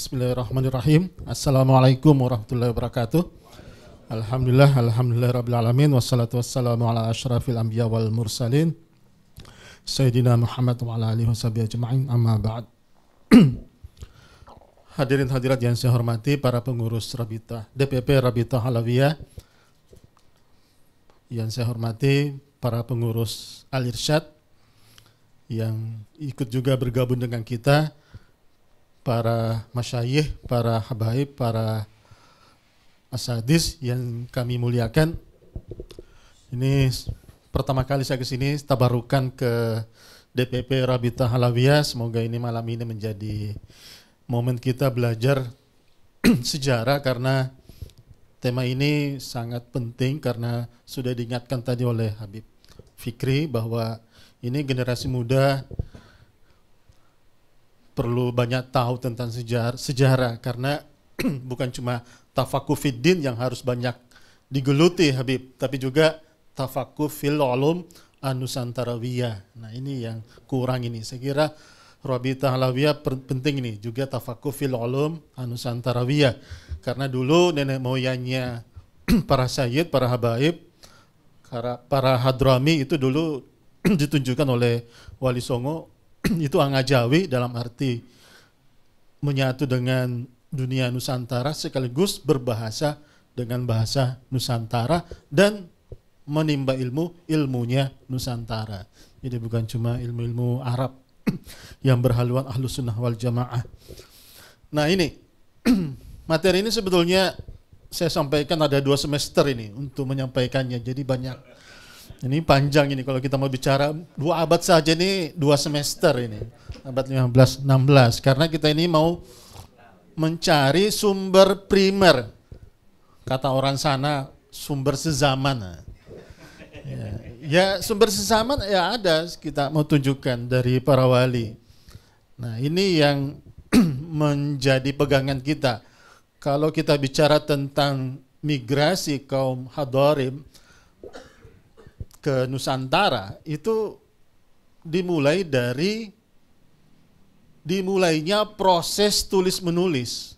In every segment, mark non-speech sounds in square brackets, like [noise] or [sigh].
Bismillahirrahmanirrahim. Assalamualaikum warahmatullahi wabarakatuh. Alhamdulillah, alhamdulillah rabbil alamin wassalatu wassalamu ala asyrafil anbiya wal mursalin Sayyidina Muhammad wa ala alihi washabihi ajma'in amma ba'd. [clears throat] Hadirin hadirat yang saya hormati para pengurus Rabita DPP Rabita Halawiyah yang saya hormati para pengurus Al Irsyad yang ikut juga bergabung dengan kita para masyayih, para habaib, para asadis yang kami muliakan. Ini pertama kali saya kesini, tabarukan ke DPP Rabita Halawiyah. Semoga ini malam ini menjadi momen kita belajar [clears throat] sejarah karena tema ini sangat penting karena sudah diingatkan tadi oleh Habib Fikri bahwa ini generasi muda perlu banyak tahu tentang sejarah, sejarah karena [clears throat] bukan cuma tafakuh fiddin yang harus banyak digeluti Habib, tapi juga tafakuh fil ulum anusantarawiyah. Nah, ini yang kurang ini. Saya kira Rabi Tahlawiyah penting ini juga tafakuh fil ulum anusantarawiyah. Karena dulu nenek moyangnya [clears throat] para sayyid, para habaib, para hadrami itu dulu [clears throat] ditunjukkan oleh Wali Songo [clears throat] itu angajawi dalam arti menyatu dengan dunia Nusantara sekaligus berbahasa dengan bahasa Nusantara dan menimba ilmu ilmunya Nusantara. Jadi bukan cuma ilmu-ilmu Arab [clears throat] yang berhaluan ahlus sunnah wal jamaah. Nah ini [clears throat] materi ini sebetulnya saya sampaikan ada dua semester ini untuk menyampaikannya. Jadi banyak ini panjang ini kalau kita mau bicara dua abad saja ini dua semester ini abad 15 16 karena kita ini mau mencari sumber primer kata orang sana sumber sezaman ya, ya sumber sezaman ya ada kita mau tunjukkan dari para wali nah ini yang [clears throat] menjadi pegangan kita kalau kita bicara tentang migrasi kaum Hadarim ke Nusantara itu dimulai dari dimulainya proses tulis menulis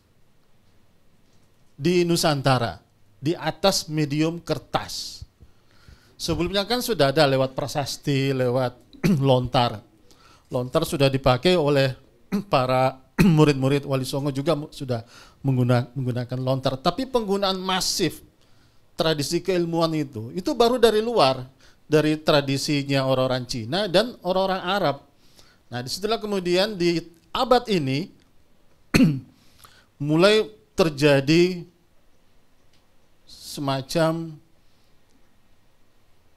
di Nusantara di atas medium kertas. Sebelumnya kan sudah ada lewat prasasti, lewat [clears throat] lontar. Lontar sudah dipakai oleh [clears throat] para [clears throat] murid-murid Wali Songo juga sudah menggunakan, lontar. Tapi penggunaan masif tradisi keilmuan itu, itu baru dari luar dari tradisinya orang-orang Cina dan orang-orang Arab. Nah, disitulah kemudian di abad ini [clears throat] mulai terjadi semacam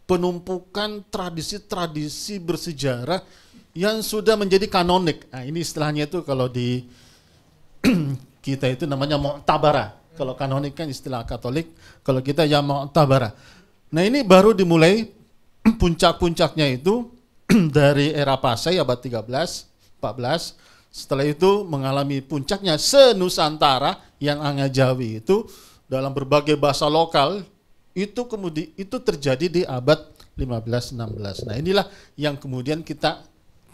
penumpukan tradisi-tradisi bersejarah yang sudah menjadi kanonik. Nah, ini istilahnya itu kalau di [clears throat] kita itu namanya mu'tabara. Kalau kanonik kan istilah Katolik, kalau kita ya mu'tabara. Nah, ini baru dimulai [clears throat] puncak-puncaknya itu [clears throat] dari era Pasai abad 13, 14. Setelah itu mengalami puncaknya senusantara yang Anga Jawi itu dalam berbagai bahasa lokal itu kemudian itu terjadi di abad 15 16. Nah, inilah yang kemudian kita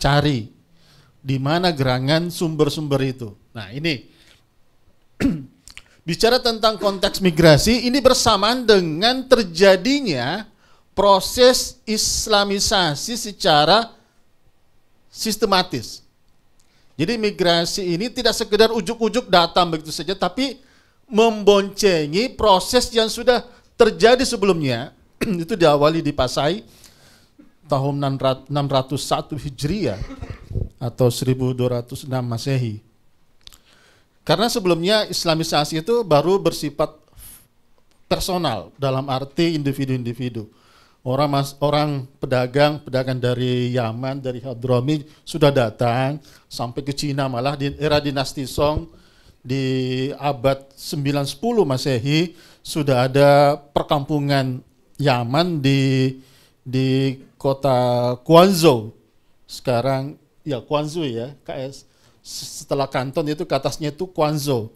cari di mana gerangan sumber-sumber itu. Nah, ini [clears throat] bicara tentang konteks migrasi ini bersamaan dengan terjadinya proses islamisasi secara sistematis. Jadi migrasi ini tidak sekedar ujuk-ujuk datang begitu saja, tapi memboncengi proses yang sudah terjadi sebelumnya. [clears throat] itu diawali di Pasai tahun 601 Hijriah atau 1206 Masehi. Karena sebelumnya islamisasi itu baru bersifat personal dalam arti individu-individu orang mas orang pedagang pedagang dari Yaman dari Hadromi sudah datang sampai ke Cina malah di era dinasti Song di abad 910 Masehi sudah ada perkampungan Yaman di di kota Guangzhou sekarang ya Guangzhou ya KS setelah Kanton itu ke atasnya itu Guangzhou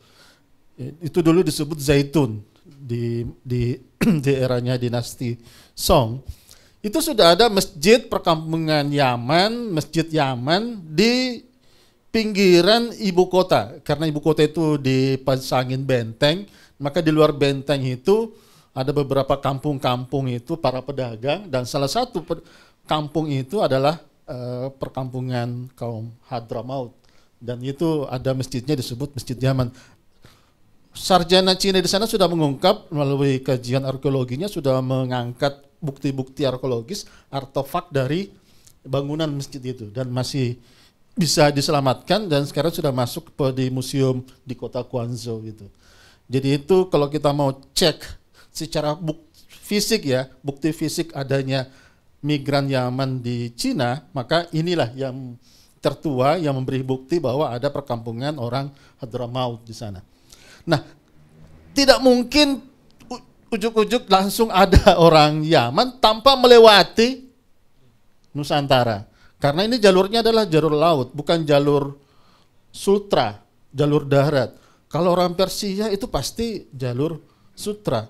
itu dulu disebut Zaitun di di [clears throat] di eranya dinasti Song, itu sudah ada masjid perkampungan Yaman, masjid Yaman di pinggiran ibu kota. Karena ibu kota itu dipasangin benteng, maka di luar benteng itu ada beberapa kampung-kampung itu para pedagang dan salah satu kampung itu adalah uh, perkampungan kaum Hadramaut dan itu ada masjidnya disebut Masjid Yaman sarjana Cina di sana sudah mengungkap melalui kajian arkeologinya sudah mengangkat bukti-bukti arkeologis artefak dari bangunan masjid itu dan masih bisa diselamatkan dan sekarang sudah masuk ke di museum di kota Guangzhou gitu. Jadi itu kalau kita mau cek secara bukti fisik ya, bukti fisik adanya migran Yaman di Cina, maka inilah yang tertua yang memberi bukti bahwa ada perkampungan orang Hadramaut di sana. Nah, tidak mungkin ujuk-ujuk langsung ada [laughs] orang Yaman tanpa melewati Nusantara. Karena ini jalurnya adalah jalur laut, bukan jalur sutra, jalur darat. Kalau orang Persia itu pasti jalur sutra.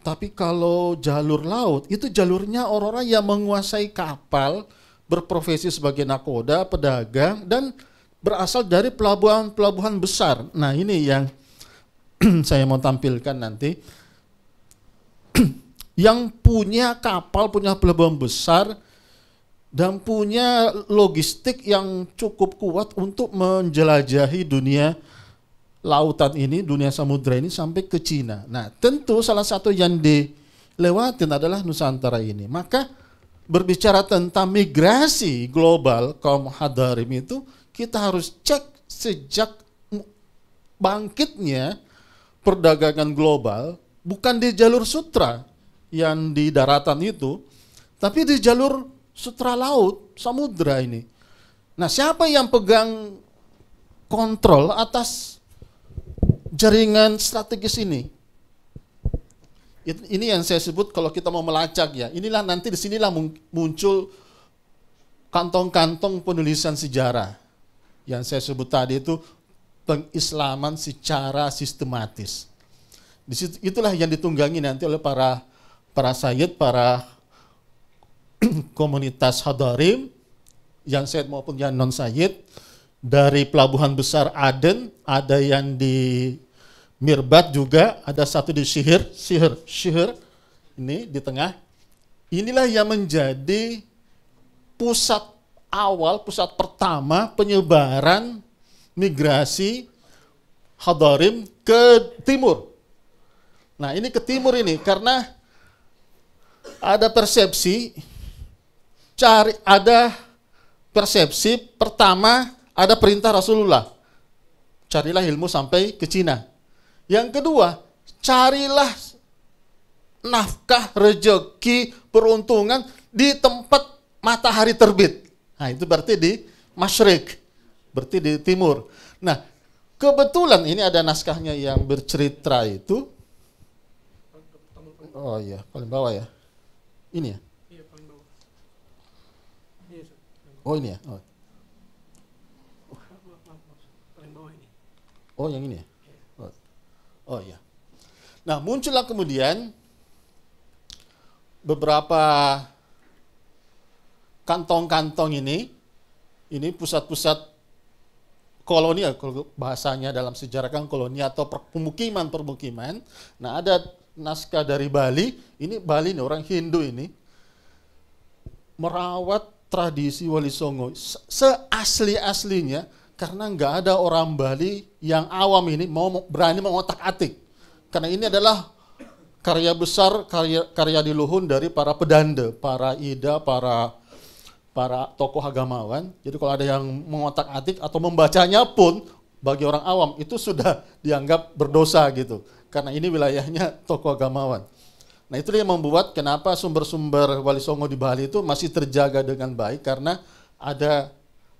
Tapi kalau jalur laut, itu jalurnya orang-orang yang menguasai kapal, berprofesi sebagai nakoda, pedagang, dan berasal dari pelabuhan-pelabuhan besar. Nah ini yang [clears throat] saya mau tampilkan nanti. [clears throat] yang punya kapal, punya pelabuhan besar, dan punya logistik yang cukup kuat untuk menjelajahi dunia lautan ini, dunia samudra ini sampai ke Cina. Nah, tentu salah satu yang dilewatin adalah Nusantara ini. Maka berbicara tentang migrasi global kaum Hadarim itu, kita harus cek sejak bangkitnya perdagangan global bukan di jalur sutra yang di daratan itu, tapi di jalur sutra laut, samudra ini. Nah, siapa yang pegang kontrol atas jaringan strategis ini? Ini yang saya sebut kalau kita mau melacak ya. Inilah nanti di sinilah muncul kantong-kantong penulisan sejarah yang saya sebut tadi itu pengislaman secara sistematis. Itulah yang ditunggangi nanti oleh para para sayyid, para [clears throat] komunitas hadarim, yang sayyid maupun yang non sayyid, dari pelabuhan besar Aden, ada yang di Mirbat juga, ada satu di Sihir, Sihir, Sihir, ini di tengah. Inilah yang menjadi pusat awal, pusat pertama penyebaran migrasi Hadarim ke timur. Nah, ini ke timur ini karena ada persepsi cari ada persepsi pertama ada perintah Rasulullah. Carilah ilmu sampai ke Cina. Yang kedua, carilah nafkah, rejeki, peruntungan di tempat matahari terbit. Nah, itu berarti di masyrik berarti di timur. Nah, kebetulan ini ada naskahnya yang bercerita itu. Oh iya, paling bawah ya. Ini ya. Iya, iya, oh ini ya. Oh. Oh yang ini ya. Iya. Oh, oh iya. Nah muncullah kemudian beberapa kantong-kantong ini, ini pusat-pusat kolonial eh, kalau bahasanya dalam sejarah kan koloni atau pemukiman permukiman Nah, ada naskah dari Bali, ini Bali nih orang Hindu ini merawat tradisi Wali Songo seasli-aslinya karena nggak ada orang Bali yang awam ini mau berani mengotak-atik. Karena ini adalah karya besar karya karya di Luhun dari para pedande, para ida, para para tokoh agamawan. Jadi kalau ada yang mengotak-atik atau membacanya pun bagi orang awam itu sudah dianggap berdosa gitu. Karena ini wilayahnya tokoh agamawan. Nah itu yang membuat kenapa sumber-sumber Wali Songo di Bali itu masih terjaga dengan baik karena ada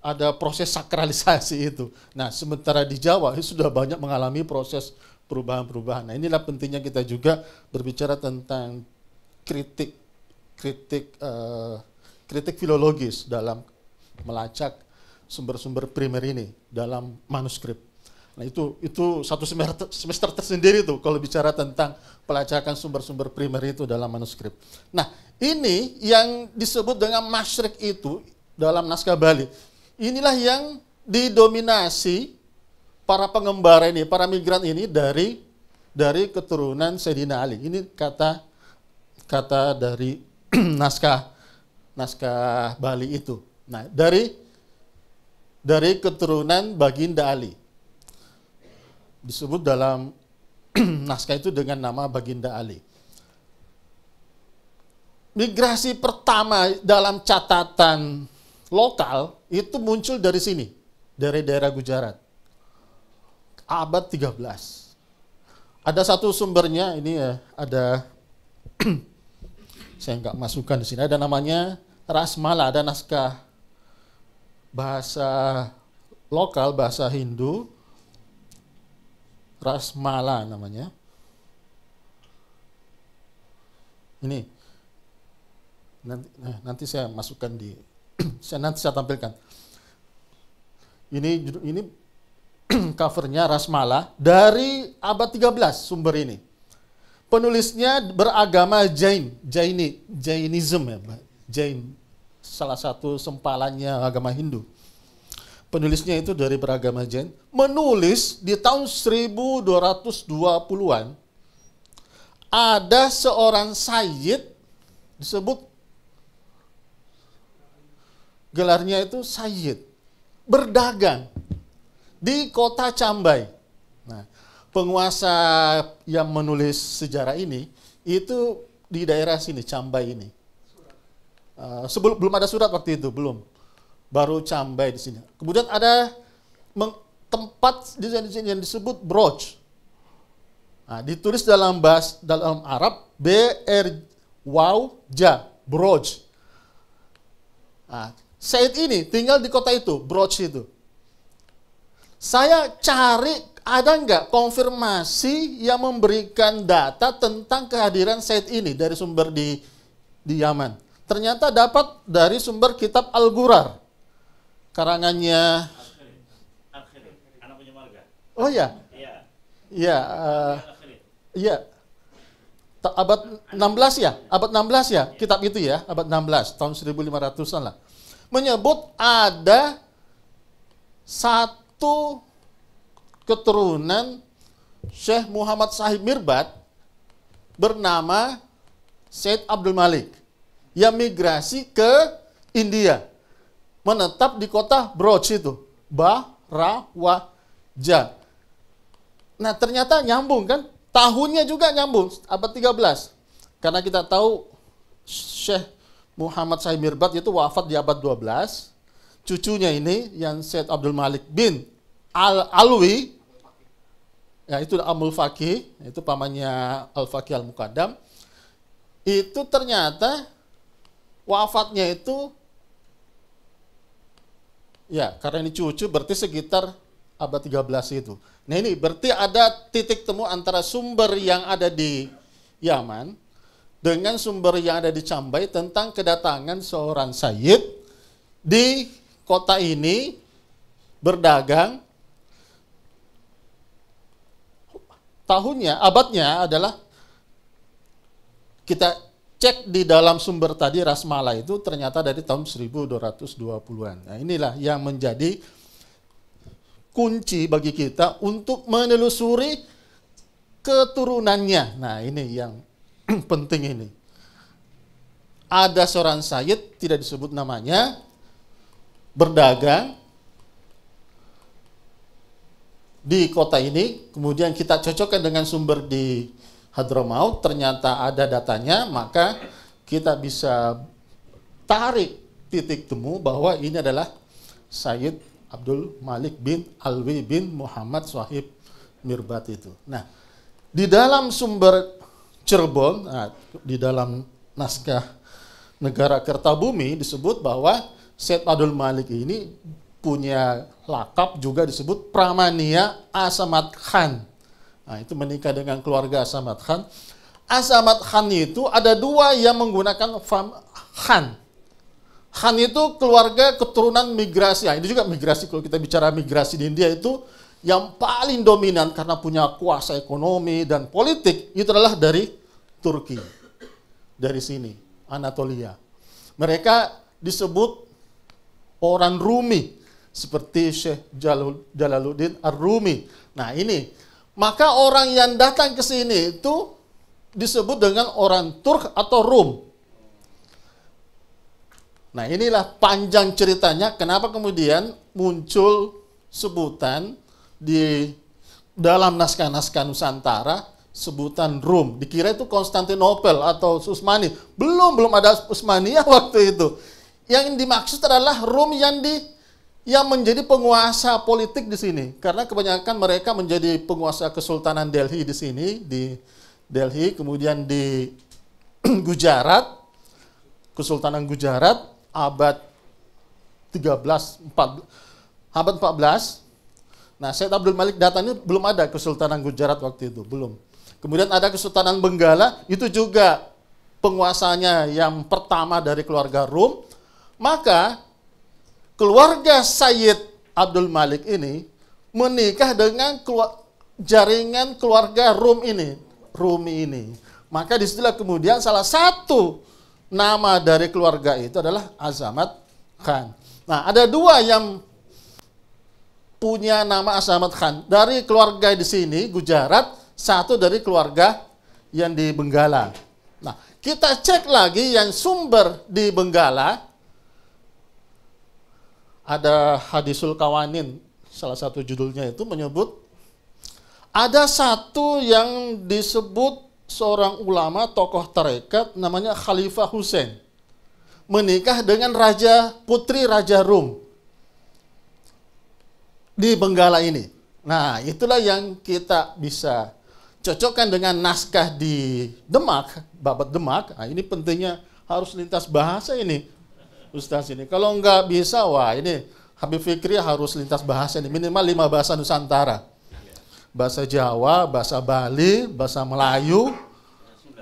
ada proses sakralisasi itu. Nah sementara di Jawa itu sudah banyak mengalami proses perubahan-perubahan. Nah inilah pentingnya kita juga berbicara tentang kritik kritik uh, kritik filologis dalam melacak sumber-sumber primer ini dalam manuskrip. Nah itu itu satu semester, semester tersendiri tuh kalau bicara tentang pelacakan sumber-sumber primer itu dalam manuskrip. Nah ini yang disebut dengan masyrik itu dalam naskah Bali. Inilah yang didominasi para pengembara ini, para migran ini dari dari keturunan Sedina Ali. Ini kata kata dari [clears throat] naskah naskah Bali itu. Nah, dari dari keturunan Baginda Ali. Disebut dalam [clears throat] naskah itu dengan nama Baginda Ali. Migrasi pertama dalam catatan lokal itu muncul dari sini, dari daerah Gujarat. Abad 13. Ada satu sumbernya ini ya, ada [clears throat] saya nggak masukkan di sini. Ada namanya rasmala, ada naskah bahasa lokal, bahasa Hindu, rasmala namanya. Ini nanti, nah, nanti saya masukkan di, [clears throat] saya nanti saya tampilkan. Ini ini [clears throat] covernya rasmala dari abad 13 sumber ini. Penulisnya beragama Jain, Jaini, Jainism ya, Pak. Jain, salah satu sempalannya agama Hindu. Penulisnya itu dari beragama Jain, menulis di tahun 1220-an ada seorang sayyid disebut gelarnya itu sayyid berdagang di kota Cambai penguasa yang menulis sejarah ini itu di daerah sini Cambai ini. Uh, sebelum belum ada surat waktu itu belum, baru Cambai di sini. Kemudian ada tempat di sini yang disebut Broch. Nah, ditulis dalam bahas dalam Arab B R Wow Ja Broch. Nah, Said ini tinggal di kota itu, Broch itu. Saya cari ada nggak konfirmasi yang memberikan data tentang kehadiran Said ini dari sumber di di Yaman? Ternyata dapat dari sumber kitab Al-Gurar. Karangannya Oh ya. Iya. Iya, eh, iya. Abad 16 ya, abad 16 ya, kitab itu ya, abad 16 tahun 1500-an lah. Menyebut ada satu keturunan Syekh Muhammad Sahib Mirbat bernama Syed Abdul Malik yang migrasi ke India menetap di kota Brochi itu Bahrawaja nah ternyata nyambung kan tahunnya juga nyambung abad 13 karena kita tahu Syekh Muhammad Sahib Mirbat itu wafat di abad 12 cucunya ini yang Syed Abdul Malik bin Al Alwi ya itu Amul Fakih, itu pamannya Al Fakih Al Mukaddam. Itu ternyata wafatnya itu ya karena ini cucu berarti sekitar abad 13 itu. Nah ini berarti ada titik temu antara sumber yang ada di Yaman dengan sumber yang ada di Cambai tentang kedatangan seorang Sayyid di kota ini berdagang tahunnya, abadnya adalah kita cek di dalam sumber tadi Rasmala itu ternyata dari tahun 1220-an. Nah, inilah yang menjadi kunci bagi kita untuk menelusuri keturunannya. Nah, ini yang [clears throat] penting ini. Ada seorang Sayyid, tidak disebut namanya, berdagang di kota ini, kemudian kita cocokkan dengan sumber di Hadramaut, ternyata ada datanya, maka kita bisa tarik titik temu bahwa ini adalah Sayyid Abdul Malik bin Alwi bin Muhammad Sahib Mirbat itu. Nah, di dalam sumber Cirebon, nah, di dalam naskah negara Kertabumi disebut bahwa Said Abdul Malik ini punya lakap juga disebut Pramania Asamat Khan. Nah, itu menikah dengan keluarga Asamat Khan. Asamat Khan itu ada dua yang menggunakan fam Khan. Khan itu keluarga keturunan migrasi. Nah, ini juga migrasi kalau kita bicara migrasi di India itu yang paling dominan karena punya kuasa ekonomi dan politik itu adalah dari Turki. Dari sini, Anatolia. Mereka disebut orang Rumi seperti Syekh Jalaluddin Ar-Rumi. Nah, ini maka orang yang datang ke sini itu disebut dengan orang Turk atau Rum. Nah, inilah panjang ceritanya kenapa kemudian muncul sebutan di dalam naskah-naskah Nusantara sebutan Rum. Dikira itu Konstantinopel atau Usmani. Belum belum ada Usmania [laughs] waktu itu. Yang dimaksud adalah Rum yang di yang menjadi penguasa politik di sini karena kebanyakan mereka menjadi penguasa Kesultanan Delhi di sini di Delhi kemudian di [clears throat] Gujarat Kesultanan Gujarat abad 13 4 abad 14 Nah, Syed Abdul Malik datang ini belum ada Kesultanan Gujarat waktu itu, belum. Kemudian ada Kesultanan Benggala, itu juga penguasanya yang pertama dari keluarga Rum. Maka keluarga Sayyid Abdul Malik ini menikah dengan jaringan keluarga Rum ini, Rumi ini. Maka disitulah kemudian salah satu nama dari keluarga itu adalah Azamat Khan. Nah, ada dua yang punya nama Azamat Khan. Dari keluarga di sini, Gujarat, satu dari keluarga yang di Benggala. Nah, kita cek lagi yang sumber di Benggala ada hadisul kawanin salah satu judulnya itu menyebut ada satu yang disebut seorang ulama tokoh tarekat namanya Khalifah Hussein menikah dengan raja putri raja Rum di Benggala ini. Nah, itulah yang kita bisa cocokkan dengan naskah di Demak, Babat Demak. Nah, ini pentingnya harus lintas bahasa ini Ustaz ini. Kalau nggak bisa, wah ini Habib Fikri harus lintas bahasa ini. Minimal lima bahasa Nusantara. Bahasa Jawa, bahasa Bali, bahasa Melayu,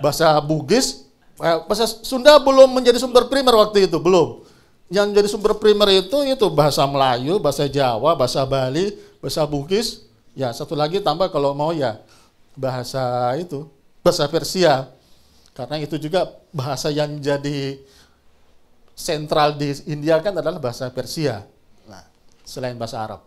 bahasa Bugis. Eh, bahasa Sunda belum menjadi sumber primer waktu itu, belum. Yang jadi sumber primer itu itu bahasa Melayu, bahasa Jawa, bahasa Bali, bahasa Bugis. Ya, satu lagi tambah kalau mau ya bahasa itu, bahasa Persia. Karena itu juga bahasa yang jadi sentral di India kan adalah bahasa Persia. Nah, selain bahasa Arab.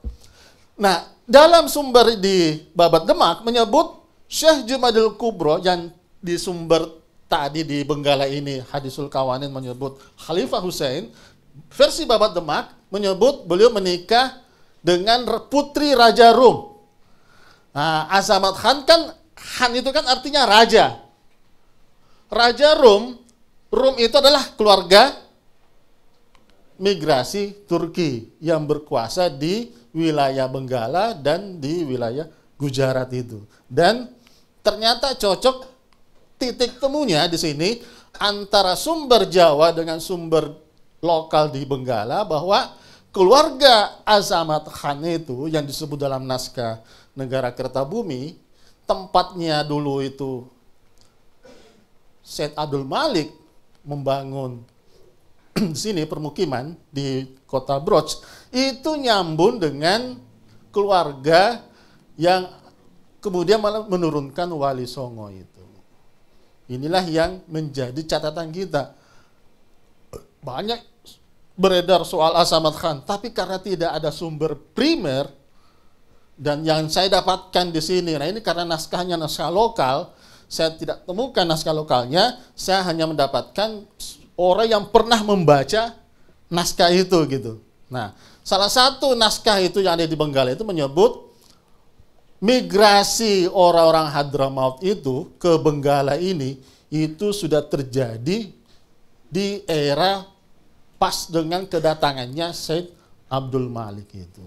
Nah, dalam sumber di Babat Demak menyebut Syekh Jumadil Kubro yang di sumber tadi di Benggala ini Hadisul Kawanin menyebut Khalifah Hussein versi Babat Demak menyebut beliau menikah dengan putri Raja Rum. Nah, Azamat Khan kan Khan itu kan artinya raja. Raja Rum, Rum itu adalah keluarga migrasi Turki yang berkuasa di wilayah Benggala dan di wilayah Gujarat itu. Dan ternyata cocok titik temunya di sini antara sumber Jawa dengan sumber lokal di Benggala bahwa keluarga Azamat Khan itu yang disebut dalam naskah negara Kertabumi tempatnya dulu itu Syed Abdul Malik membangun [clears throat] sini permukiman di kota Broch itu nyambung dengan keluarga yang kemudian malah menurunkan Wali Songo itu. Inilah yang menjadi catatan kita. Banyak beredar soal Asamat Khan, tapi karena tidak ada sumber primer dan yang saya dapatkan di sini, nah ini karena naskahnya naskah lokal, saya tidak temukan naskah lokalnya, saya hanya mendapatkan orang yang pernah membaca naskah itu gitu. Nah, salah satu naskah itu yang ada di Benggala itu menyebut migrasi orang-orang Hadramaut itu ke Benggala ini itu sudah terjadi di era pas dengan kedatangannya Said Abdul Malik itu.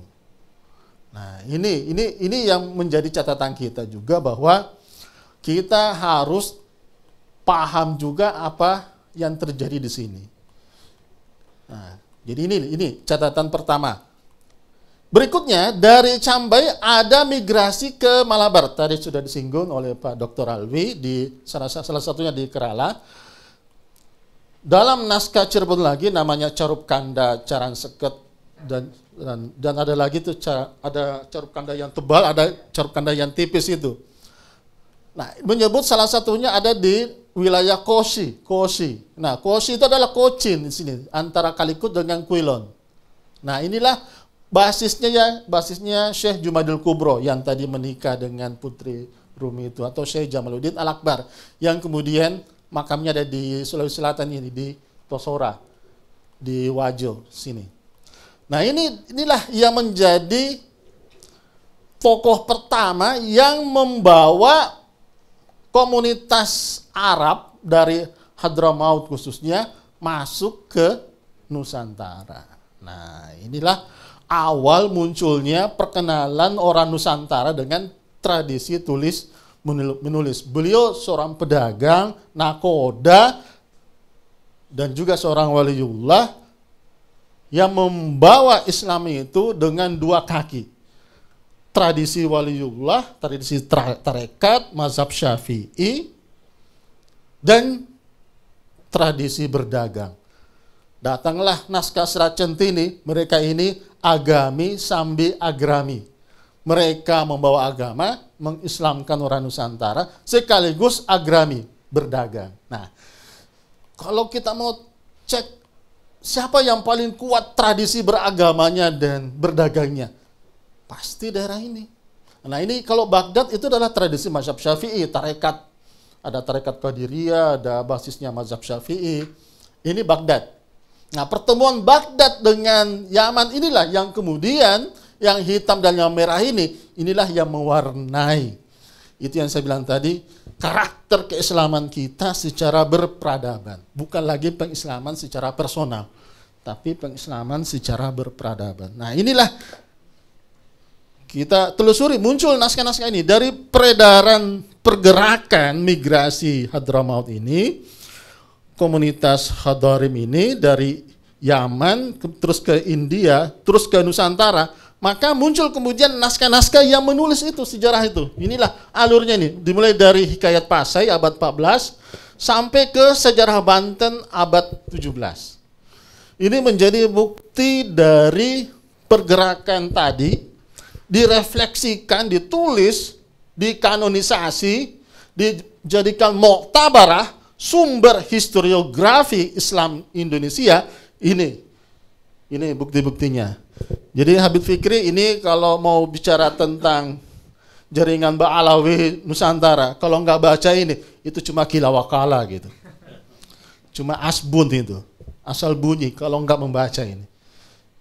Nah, ini ini ini yang menjadi catatan kita juga bahwa kita harus paham juga apa yang terjadi di sini. Nah, jadi ini ini catatan pertama. Berikutnya dari Cambai ada migrasi ke Malabar. Tadi sudah disinggung oleh Pak Dr. Alwi di salah, salah satunya di Kerala. Dalam naskah Cirebon lagi namanya Carup Kanda, Caran Seket dan dan, dan ada lagi tuh ada carup kanda yang tebal, ada carup kanda yang tipis itu. Nah, menyebut salah satunya ada di wilayah Koshi, Koshi. Nah, Koshi itu adalah Kochin di sini antara Kalikut dengan Kuilon. Nah, inilah basisnya ya, basisnya Syekh Jumadil Kubro yang tadi menikah dengan putri Rumi itu atau Syekh Jamaluddin Al Akbar yang kemudian makamnya ada di Sulawesi Selatan ini di Tosora di Wajo sini. Nah, ini inilah yang menjadi tokoh pertama yang membawa komunitas Arab dari Hadramaut khususnya masuk ke Nusantara. Nah, inilah awal munculnya perkenalan orang Nusantara dengan tradisi tulis menulis. Beliau seorang pedagang, nakoda, dan juga seorang waliullah yang membawa Islam itu dengan dua kaki tradisi waliullah, tradisi tarekat, mazhab syafi'i, dan tradisi berdagang. Datanglah naskah serat centini, mereka ini agami sambi agrami. Mereka membawa agama, mengislamkan orang Nusantara, sekaligus agrami, berdagang. Nah, kalau kita mau cek siapa yang paling kuat tradisi beragamanya dan berdagangnya, Pasti daerah ini. Nah ini kalau Baghdad itu adalah tradisi mazhab syafi'i, tarekat. Ada tarekat Qadiriyah, ada basisnya mazhab syafi'i. Ini Baghdad. Nah pertemuan Baghdad dengan Yaman inilah yang kemudian yang hitam dan yang merah ini, inilah yang mewarnai. Itu yang saya bilang tadi, karakter keislaman kita secara berperadaban. Bukan lagi pengislaman secara personal, tapi pengislaman secara berperadaban. Nah inilah kita telusuri muncul naskah-naskah ini dari peredaran pergerakan migrasi Hadramaut ini komunitas Hadarim ini dari Yaman ke, terus ke India terus ke Nusantara maka muncul kemudian naskah-naskah yang menulis itu sejarah itu inilah alurnya ini dimulai dari Hikayat Pasai abad 14 sampai ke sejarah Banten abad 17 ini menjadi bukti dari pergerakan tadi direfleksikan, ditulis, dikanonisasi, dijadikan muktabarah sumber historiografi Islam Indonesia ini. Ini bukti-buktinya. Jadi Habib Fikri ini kalau mau bicara tentang jaringan Ba'alawi Nusantara, kalau nggak baca ini, itu cuma kilawakala gitu. Cuma asbun itu. Asal bunyi kalau nggak membaca ini.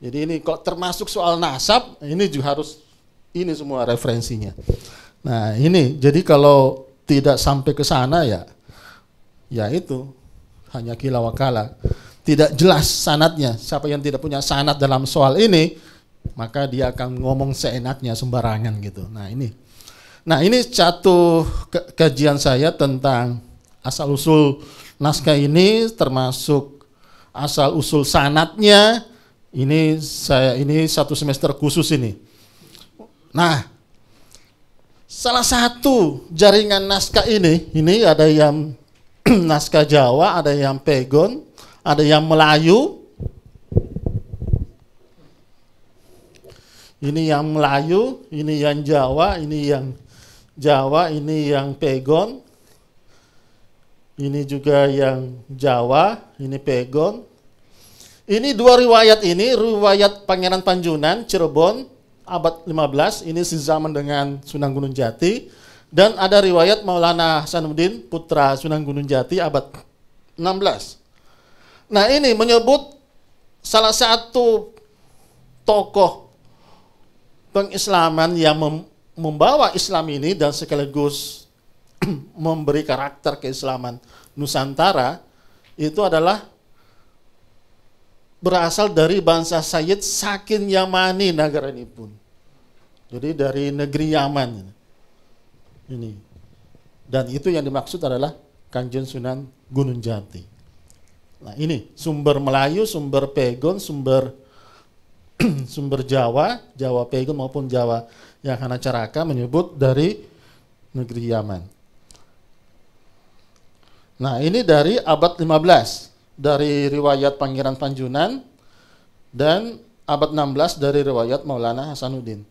Jadi ini kok termasuk soal nasab, ini juga harus ini semua referensinya. Nah ini jadi kalau tidak sampai ke sana ya, ya itu hanya kilawakala. Tidak jelas sanatnya. Siapa yang tidak punya sanat dalam soal ini, maka dia akan ngomong seenaknya sembarangan gitu. Nah ini, nah ini satu ke kajian saya tentang asal usul naskah ini termasuk asal usul sanatnya. Ini saya ini satu semester khusus ini Nah, salah satu jaringan naskah ini, ini ada yang [clears throat] naskah Jawa, ada yang Pegon, ada yang Melayu. Ini yang Melayu, ini yang Jawa, ini yang Jawa, ini yang Pegon. Ini juga yang Jawa, ini Pegon. Ini dua riwayat ini, riwayat Pangeran Panjunan, Cirebon, abad 15 ini sezaman dengan Sunan Gunung Jati dan ada riwayat Maulana Hasanuddin putra Sunan Gunung Jati abad 16. Nah, ini menyebut salah satu tokoh pengislaman yang mem membawa Islam ini dan sekaligus [clears throat] memberi karakter keislaman Nusantara itu adalah berasal dari bangsa Sayyid Sakin Yamani negara ini pun. Jadi dari negeri Yaman ini. Dan itu yang dimaksud adalah Kanjeng Sunan Gunung Jati. Nah ini sumber Melayu, sumber Pegon, sumber [clears throat] sumber Jawa, Jawa Pegon maupun Jawa yang Caraka menyebut dari negeri Yaman. Nah ini dari abad 15 dari riwayat Pangeran Panjunan dan abad 16 dari riwayat Maulana Hasanuddin.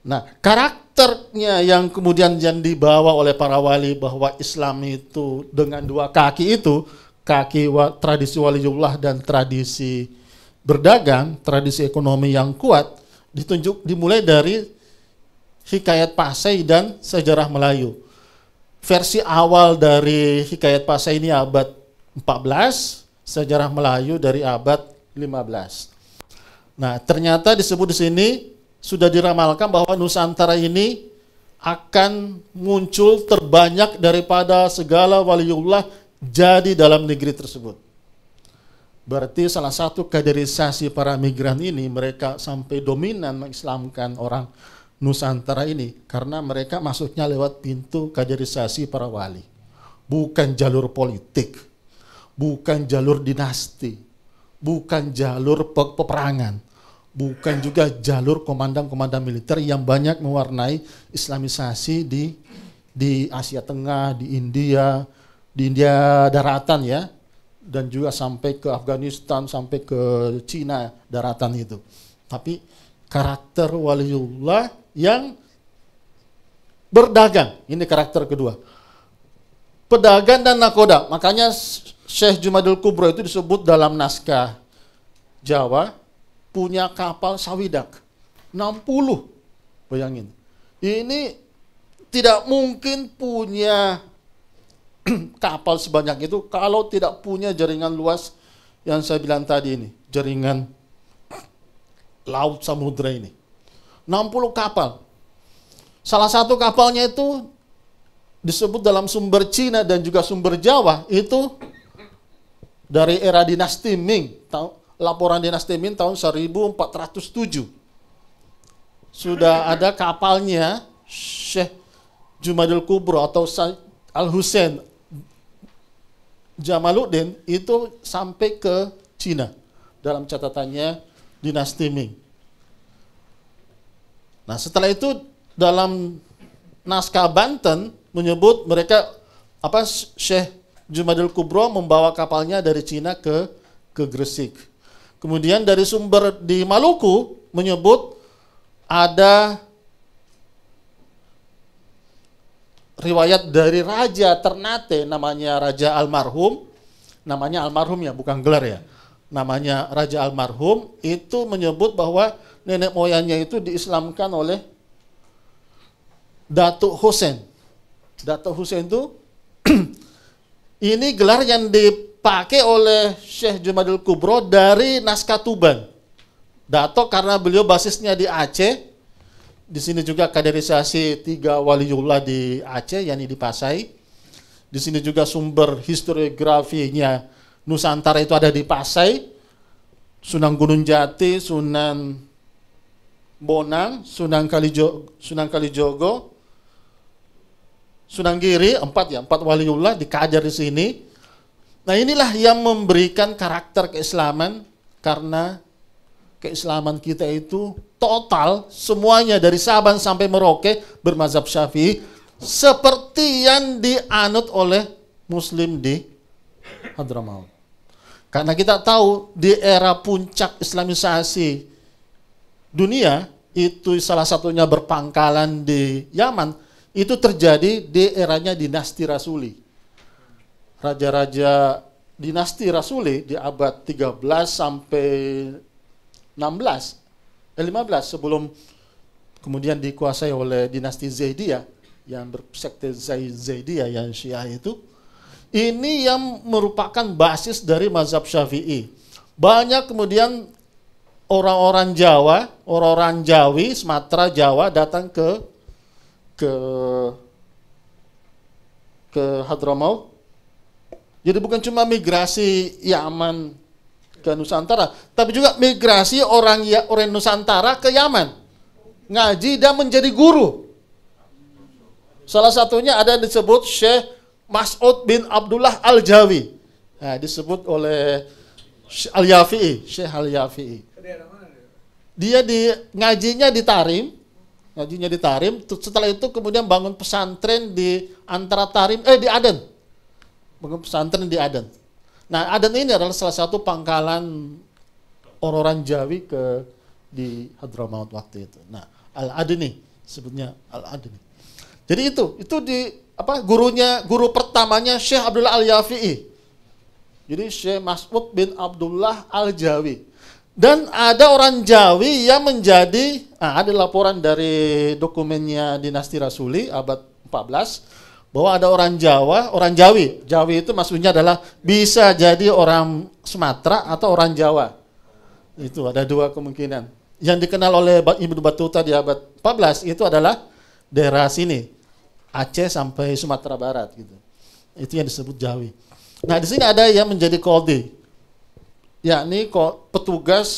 Nah, karakternya yang kemudian yang dibawa oleh para wali bahwa Islam itu dengan dua kaki itu, kaki wa, tradisi waliullah dan tradisi berdagang, tradisi ekonomi yang kuat ditunjuk dimulai dari Hikayat Pasai dan Sejarah Melayu. Versi awal dari Hikayat Pasai ini abad 14, sejarah Melayu dari abad 15. Nah, ternyata disebut di sini sudah diramalkan bahwa Nusantara ini akan muncul terbanyak daripada segala waliullah jadi dalam negeri tersebut. Berarti salah satu kaderisasi para migran ini mereka sampai dominan mengislamkan orang Nusantara ini karena mereka masuknya lewat pintu kaderisasi para wali, bukan jalur politik bukan jalur dinasti, bukan jalur pe peperangan, bukan juga jalur komandan-komandan militer yang banyak mewarnai islamisasi di di Asia Tengah, di India, di India daratan ya, dan juga sampai ke Afghanistan, sampai ke Cina daratan itu. Tapi karakter waliullah yang berdagang, ini karakter kedua pedagang dan nakoda. Makanya Syekh Jumadil Kubro itu disebut dalam naskah Jawa punya kapal sawidak 60. Bayangin. Ini tidak mungkin punya [clears throat] kapal sebanyak itu kalau tidak punya jaringan luas yang saya bilang tadi ini, jaringan [clears throat] laut samudra ini. 60 kapal. Salah satu kapalnya itu disebut dalam sumber Cina dan juga sumber Jawa itu dari era dinasti Ming, laporan dinasti Ming tahun 1407. Sudah ada kapalnya Syekh Jumadil Kubro atau Al Husain Jamaluddin itu sampai ke Cina dalam catatannya dinasti Ming. Nah, setelah itu dalam naskah Banten menyebut mereka apa Syekh Jumadil Kubro membawa kapalnya dari Cina ke ke Gresik. Kemudian dari sumber di Maluku menyebut ada riwayat dari raja Ternate namanya raja almarhum namanya almarhum ya bukan gelar ya namanya raja almarhum itu menyebut bahwa nenek moyangnya itu diislamkan oleh Datuk Hosen. Dato Hussein itu [clears throat] ini gelar yang dipakai oleh Syekh Jumadil Kubro dari naskah Tuban. Dato karena beliau basisnya di Aceh, di sini juga kaderisasi tiga waliullah di Aceh yang di Pasai. Di sini juga sumber historiografinya Nusantara itu ada di Pasai, Sunan Gunung Jati, Sunan Bonang, Sunan Kalijogo, Sunan Kalijogo, Sunan Giri empat ya empat waliullah dikajar di sini. Nah inilah yang memberikan karakter keislaman karena keislaman kita itu total semuanya dari Saban sampai Merauke bermazhab Syafi'i seperti yang dianut oleh Muslim di Hadramaut. Karena kita tahu di era puncak Islamisasi dunia itu salah satunya berpangkalan di Yaman itu terjadi di eranya dinasti Rasuli. Raja-raja dinasti Rasuli di abad 13 sampai 16 eh 15 sebelum kemudian dikuasai oleh dinasti Zaidiyah yang bersekte Zaidiyah yang Syiah itu ini yang merupakan basis dari mazhab Syafi'i. Banyak kemudian orang-orang Jawa, orang-orang Jawi, Sumatera Jawa datang ke ke ke Hadramaut. Jadi bukan cuma migrasi Yaman ke Nusantara, tapi juga migrasi orang ya, orang Nusantara ke Yaman. Ngaji dan menjadi guru. Salah satunya ada yang disebut Syekh Mas'ud bin Abdullah Al-Jawi. Nah, disebut oleh Al-Yafi'i, Syekh Al-Yafi'i. Dia di ngajinya di Tarim, ngajinya di Tarim. Setelah itu kemudian bangun pesantren di antara Tarim, eh di Aden. Bangun pesantren di Aden. Nah Aden ini adalah salah satu pangkalan ororan Jawi ke di Hadramaut waktu itu. Nah Al Adeni sebutnya Al Adeni. Jadi itu itu di apa gurunya guru pertamanya Syekh Abdullah Al Yafi'i. Jadi Syekh Mas'ud bin Abdullah Al Jawi dan ada orang Jawi yang menjadi, nah ada laporan dari dokumennya dinasti Rasuli abad 14 bahwa ada orang Jawa, orang Jawi. Jawi itu maksudnya adalah bisa jadi orang Sumatera atau orang Jawa. Itu ada dua kemungkinan. Yang dikenal oleh Ibnu Batuta di abad 14 itu adalah daerah sini, Aceh sampai Sumatera Barat gitu. Itu yang disebut Jawi. Nah, di sini ada yang menjadi Koldi yakni petugas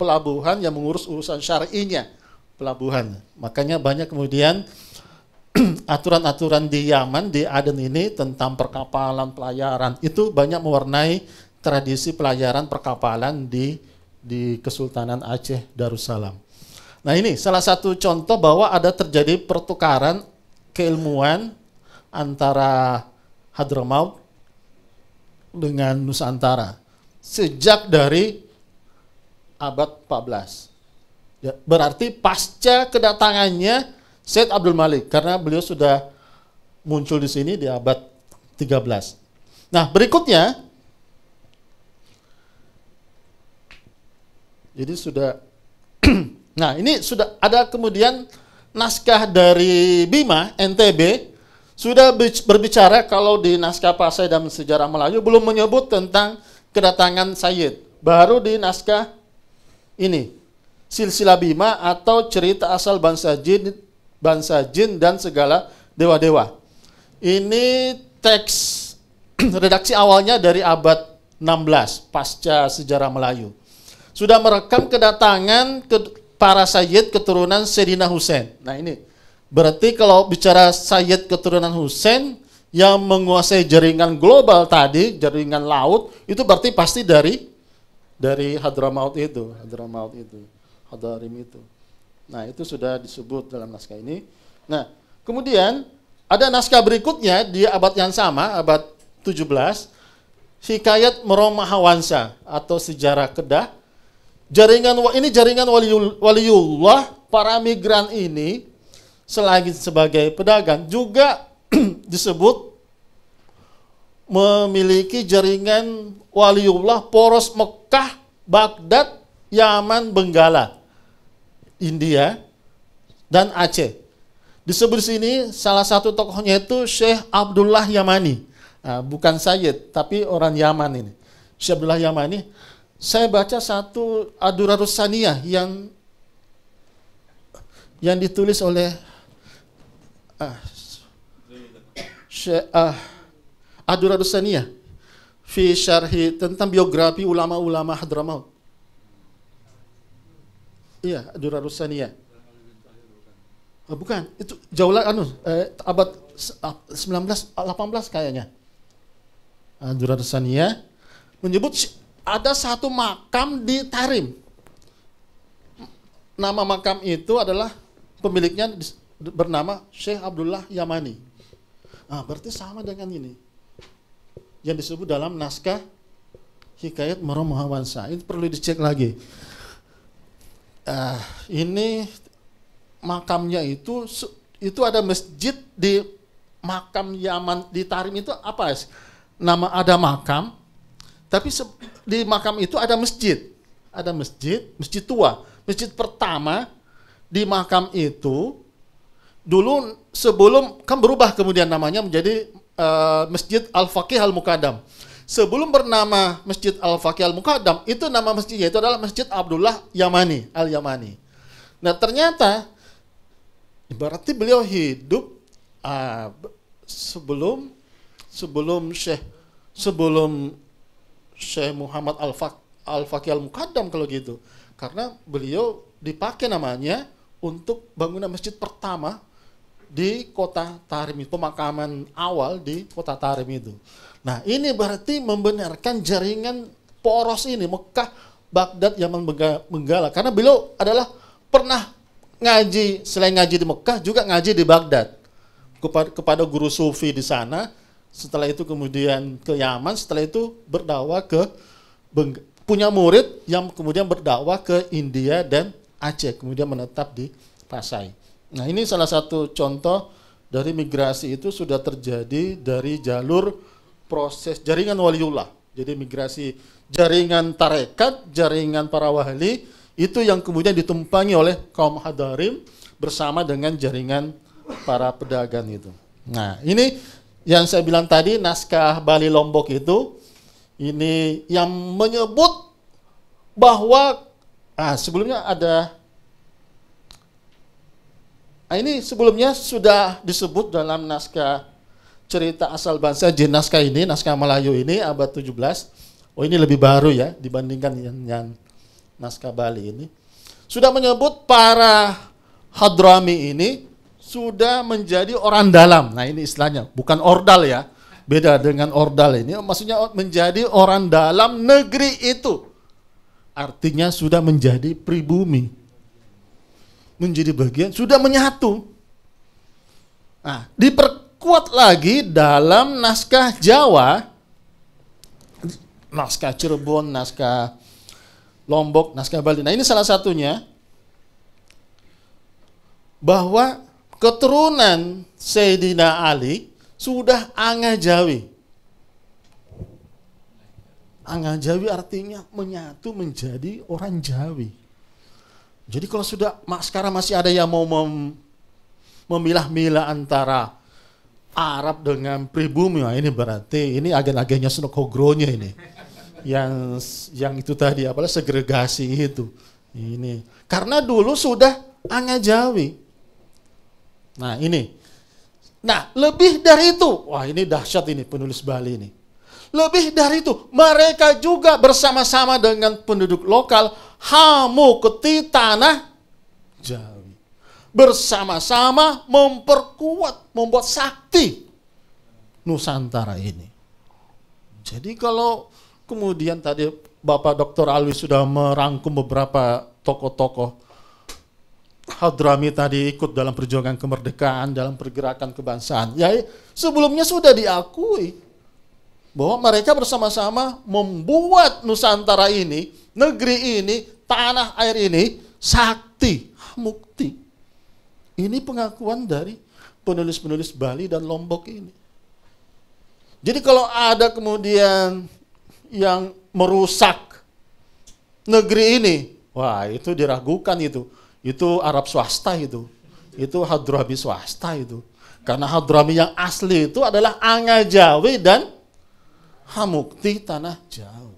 pelabuhan yang mengurus urusan syar'inya pelabuhan. Makanya banyak kemudian [clears throat] aturan-aturan di Yaman, di Aden ini tentang perkapalan, pelayaran itu banyak mewarnai tradisi pelayaran perkapalan di di Kesultanan Aceh Darussalam. Nah ini salah satu contoh bahwa ada terjadi pertukaran keilmuan antara Hadramaut dengan Nusantara sejak dari abad 14. Ya, berarti pasca kedatangannya Said Abdul Malik karena beliau sudah muncul di sini di abad 13. Nah, berikutnya Jadi sudah [clears throat] Nah, ini sudah ada kemudian naskah dari Bima NTB sudah berbicara kalau di naskah Pasai dan sejarah Melayu belum menyebut tentang kedatangan Sayyid. Baru di naskah ini. Silsilah Bima atau cerita asal bangsa jin, bangsa jin dan segala dewa-dewa. Ini teks [clears throat] redaksi awalnya dari abad 16 pasca sejarah Melayu. Sudah merekam kedatangan ke para Sayyid keturunan Sedina Hussein. Nah ini berarti kalau bicara Sayyid keturunan Hussein yang menguasai jaringan global tadi, jaringan laut, itu berarti pasti dari dari Hadramaut itu, Hadramaut itu, Hadarim itu. Nah, itu sudah disebut dalam naskah ini. Nah, kemudian ada naskah berikutnya di abad yang sama, abad 17, Hikayat Meromahawansa atau Sejarah Kedah. Jaringan ini jaringan waliullah para migran ini selain sebagai pedagang juga [clears throat] disebut memiliki jaringan waliullah poros Mekah, Baghdad, Yaman, Benggala, India, dan Aceh. disebut sini salah satu tokohnya itu Syekh Abdullah Yamani. Nah, bukan Sayyid, tapi orang Yaman ini. Syekh Abdullah Yamani. Saya baca satu Adurarus yang yang ditulis oleh ah, Aduradus ah, Saniyah fi syarhi tentang biografi ulama-ulama Hadramaut. Iya, Aduradus Saniyah. Oh, bukan, itu jauh lah anu eh, abad 19 18 kayaknya. Aduradus Saniyah menyebut ada satu makam di Tarim. Nama makam itu adalah pemiliknya bernama Syekh Abdullah Yamani. Ah, berarti sama dengan ini. Yang disebut dalam naskah Hikayat Marom Muhawansa. Ini perlu dicek lagi. Ah, ini makamnya itu itu ada masjid di makam Yaman di Tarim itu apa? sih Nama ada makam, tapi di makam itu ada masjid. Ada masjid, masjid tua. Masjid pertama di makam itu dulu sebelum kan berubah kemudian namanya menjadi uh, Masjid Al Faqih Al Mukaddam, Sebelum bernama Masjid Al Faqih Al Mukaddam itu nama masjidnya itu adalah Masjid Abdullah Yamani Al Yamani. Nah ternyata berarti beliau hidup uh, sebelum sebelum Syekh sebelum Syekh Muhammad Al Faqih Al Faqih Al Mukaddam kalau gitu, karena beliau dipakai namanya untuk bangunan masjid pertama di kota Tarim, pemakaman awal di kota Tarim itu. Nah ini berarti membenarkan jaringan poros ini Mekah, Baghdad, Yaman, Benggala. Karena beliau adalah pernah ngaji, selain ngaji di Mekah juga ngaji di Baghdad. Kepada, guru sufi di sana, setelah itu kemudian ke Yaman, setelah itu berdakwah ke Beng punya murid yang kemudian berdakwah ke India dan Aceh, kemudian menetap di Pasai. Nah, ini salah satu contoh dari migrasi itu sudah terjadi dari jalur proses jaringan waliullah. Jadi migrasi jaringan tarekat, jaringan para wali itu yang kemudian ditumpangi oleh kaum hadarim bersama dengan jaringan para pedagang itu. Nah, ini yang saya bilang tadi naskah Bali Lombok itu ini yang menyebut bahwa ah sebelumnya ada Nah, ini sebelumnya sudah disebut dalam naskah cerita asal bangsa jin naskah ini, naskah Melayu ini abad 17. Oh ini lebih baru ya dibandingkan yang, yang naskah Bali ini. Sudah menyebut para hadrami ini sudah menjadi orang dalam. Nah ini istilahnya, bukan ordal ya. Beda dengan ordal ini, maksudnya menjadi orang dalam negeri itu. Artinya sudah menjadi pribumi menjadi bagian sudah menyatu. Nah, diperkuat lagi dalam naskah Jawa, naskah Cirebon, naskah Lombok, naskah Bali. Nah, ini salah satunya bahwa keturunan Sayyidina Ali sudah angah Jawi. Angah Jawi artinya menyatu menjadi orang Jawi. Jadi kalau sudah sekarang masih ada yang mau mem, memilah-milah antara Arab dengan pribumi, ini berarti ini agen-agennya Snokogronya ini. Yang yang itu tadi apalah segregasi itu. Ini karena dulu sudah Anga Jawi. Nah, ini. Nah, lebih dari itu. Wah, ini dahsyat ini penulis Bali ini. Lebih dari itu, mereka juga bersama-sama dengan penduduk lokal Hamu keti tanah Jawi. Bersama-sama memperkuat, membuat sakti Nusantara ini. Jadi kalau kemudian tadi Bapak Dr. Alwi sudah merangkum beberapa tokoh-tokoh Hadrami tadi ikut dalam perjuangan kemerdekaan, dalam pergerakan kebangsaan. Ya, sebelumnya sudah diakui bahwa mereka bersama-sama membuat Nusantara ini, negeri ini, tanah air ini sakti, mukti. Ini pengakuan dari penulis-penulis Bali dan Lombok ini. Jadi kalau ada kemudian yang merusak negeri ini, wah itu diragukan itu. Itu Arab swasta itu. Itu Hadrami swasta itu. Karena Hadrami yang asli itu adalah Anga Jawi dan hamukti tanah jauh.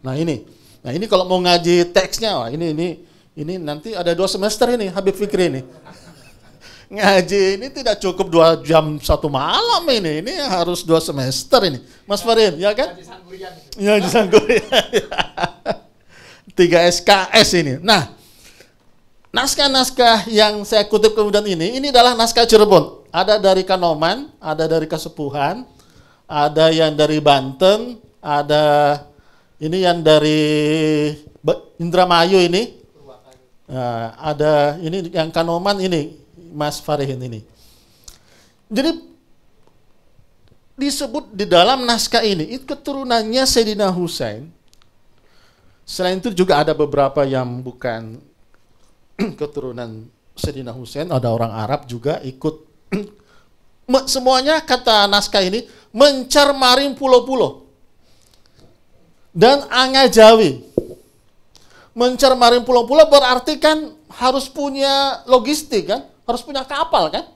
Nah ini, nah ini kalau mau ngaji teksnya, wah ini ini ini nanti ada dua semester ini Habib Fikri ini. ngaji ini tidak cukup dua jam satu malam ini, ini harus dua semester ini. Mas Farin, ya kan? Ya, di [laughs] Tiga SKS ini. Nah, naskah-naskah yang saya kutip kemudian ini, ini adalah naskah Cirebon. Ada dari Kanoman, ada dari Kesepuhan, ada yang dari Banten, ada ini yang dari Indramayu ini, nah, ada ini yang Kanoman ini, Mas Farihin ini. Jadi disebut di dalam naskah ini, itu keturunannya Sedina Hussein. Selain itu juga ada beberapa yang bukan [clears throat] keturunan Sedina Hussein, ada orang Arab juga ikut [clears throat] semuanya kata naskah ini mencermarin pulau-pulau dan jawi Mencermarin pulau-pulau berarti kan harus punya logistik kan, harus punya kapal kan.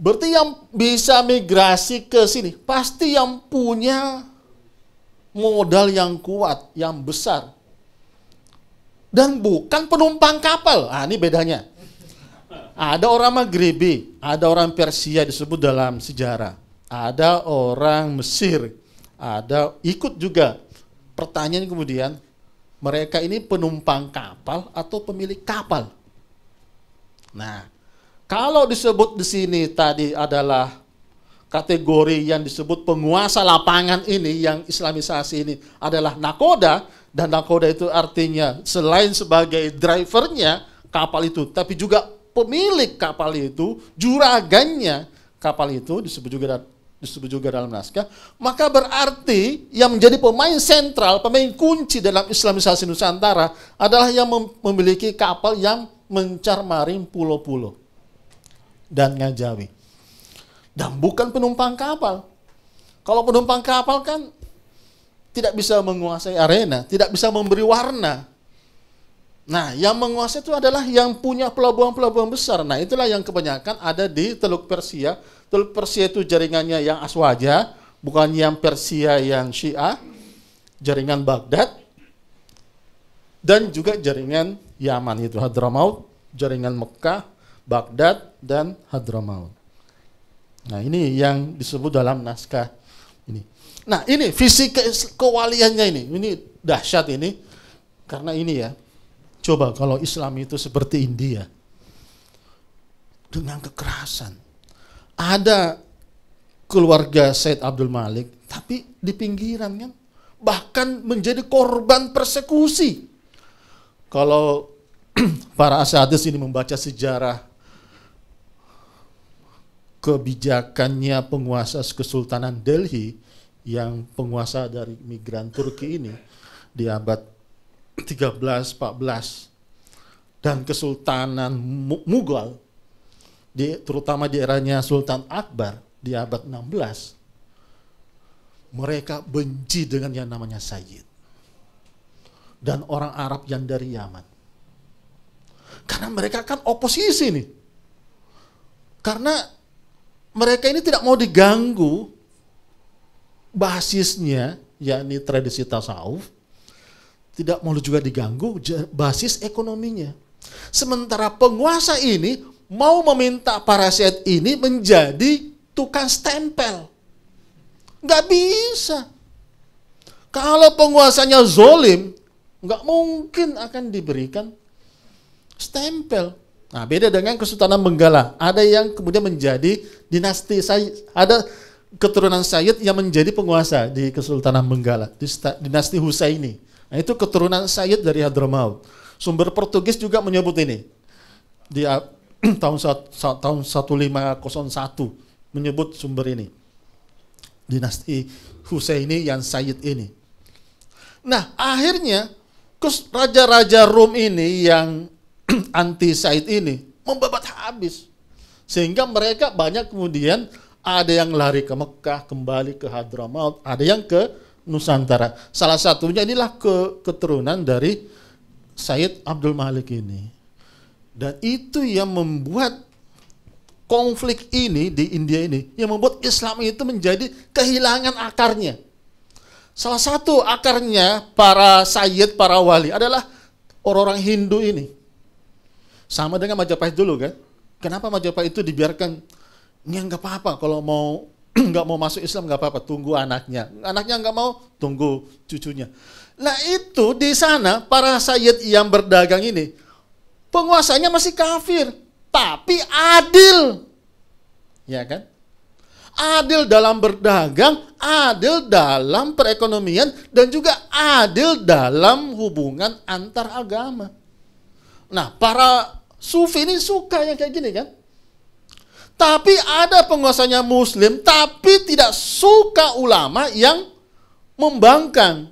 Berarti yang bisa migrasi ke sini pasti yang punya modal yang kuat, yang besar. Dan bukan penumpang kapal. Ah, ini bedanya. Ada orang Maghribi, ada orang Persia disebut dalam sejarah. Ada orang Mesir, ada ikut juga. Pertanyaan kemudian, mereka ini penumpang kapal atau pemilik kapal? Nah, kalau disebut di sini tadi adalah kategori yang disebut penguasa lapangan ini yang islamisasi ini adalah nakoda dan nakoda itu artinya selain sebagai drivernya kapal itu tapi juga pemilik kapal itu, juragannya kapal itu disebut juga disebut juga dalam naskah, maka berarti yang menjadi pemain sentral, pemain kunci dalam Islamisasi Nusantara adalah yang memiliki kapal yang mencar maring pulau-pulau dan ngajawi. Dan bukan penumpang kapal. Kalau penumpang kapal kan tidak bisa menguasai arena, tidak bisa memberi warna, Nah, yang menguasai itu adalah yang punya pelabuhan-pelabuhan besar. Nah, itulah yang kebanyakan ada di Teluk Persia. Teluk Persia itu jaringannya yang Aswaja, bukan yang Persia yang Syiah, jaringan Baghdad, dan juga jaringan Yaman itu Hadramaut, jaringan Mekah, Baghdad, dan Hadramaut. Nah, ini yang disebut dalam naskah ini. Nah, ini visi kewaliannya ini, ini dahsyat ini karena ini ya Coba kalau Islam itu seperti India. Dengan kekerasan. Ada keluarga Said Abdul Malik, tapi di pinggiran kan. Bahkan menjadi korban persekusi. Kalau [clears throat] para asadis ini membaca sejarah kebijakannya penguasa Kesultanan Delhi yang penguasa dari migran Turki ini di abad 13, 14 dan Kesultanan Mughal di, terutama di eranya Sultan Akbar di abad 16 mereka benci dengan yang namanya Sayyid dan orang Arab yang dari Yaman karena mereka kan oposisi nih karena mereka ini tidak mau diganggu basisnya yakni tradisi tasawuf tidak mau juga diganggu basis ekonominya. Sementara penguasa ini mau meminta parasit ini menjadi tukang stempel. Gak bisa. Kalau penguasanya zolim, gak mungkin akan diberikan stempel. Nah, beda dengan Kesultanan Benggala. Ada yang kemudian menjadi dinasti saya ada keturunan Sayyid yang menjadi penguasa di Kesultanan Benggala, di dinasti Husaini. Nah, itu keturunan Sayyid dari Hadramaut. Sumber Portugis juga menyebut ini. Di ah, [clears throat] tahun tahun 1501 menyebut sumber ini. Dinasti Husaini yang Sayyid ini. Nah, akhirnya raja-raja Rom ini yang [clears throat] anti Said ini membabat habis. Sehingga mereka banyak kemudian ada yang lari ke Mekah, kembali ke Hadramaut, ada yang ke Nusantara. Salah satunya inilah ke, keturunan dari Said Abdul Malik ini. Dan itu yang membuat konflik ini di India ini, yang membuat Islam itu menjadi kehilangan akarnya. Salah satu akarnya para Sayyid, para wali adalah orang-orang Hindu ini. Sama dengan Majapahit dulu kan. Kenapa Majapahit itu dibiarkan? Ini nggak apa-apa kalau mau [clears throat] nggak mau masuk Islam nggak apa-apa, tunggu anaknya. Anaknya nggak mau, tunggu cucunya. Nah itu di sana para sayyid yang berdagang ini, penguasanya masih kafir, tapi adil. Ya kan? Adil dalam berdagang, adil dalam perekonomian, dan juga adil dalam hubungan antar agama. Nah, para sufi ini suka yang kayak gini kan? Tapi ada penguasanya muslim tapi tidak suka ulama yang membangkang.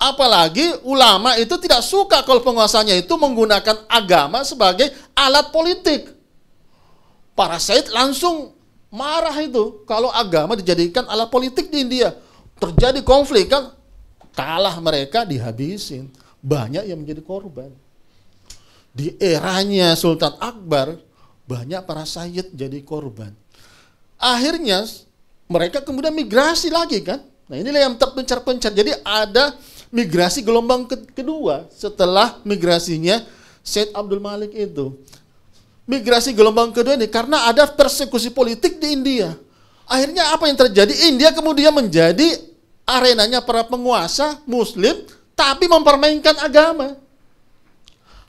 Apalagi ulama itu tidak suka kalau penguasanya itu menggunakan agama sebagai alat politik. Para Said langsung marah itu kalau agama dijadikan alat politik di India. Terjadi konflik kan kalah mereka dihabisin. Banyak yang menjadi korban. Di eranya Sultan Akbar banyak para sayyid jadi korban. Akhirnya mereka kemudian migrasi lagi kan. Nah inilah yang terpencar-pencar. Jadi ada migrasi gelombang kedua setelah migrasinya Said Abdul Malik itu. Migrasi gelombang kedua ini karena ada persekusi politik di India. Akhirnya apa yang terjadi? India kemudian menjadi arenanya para penguasa muslim tapi mempermainkan agama.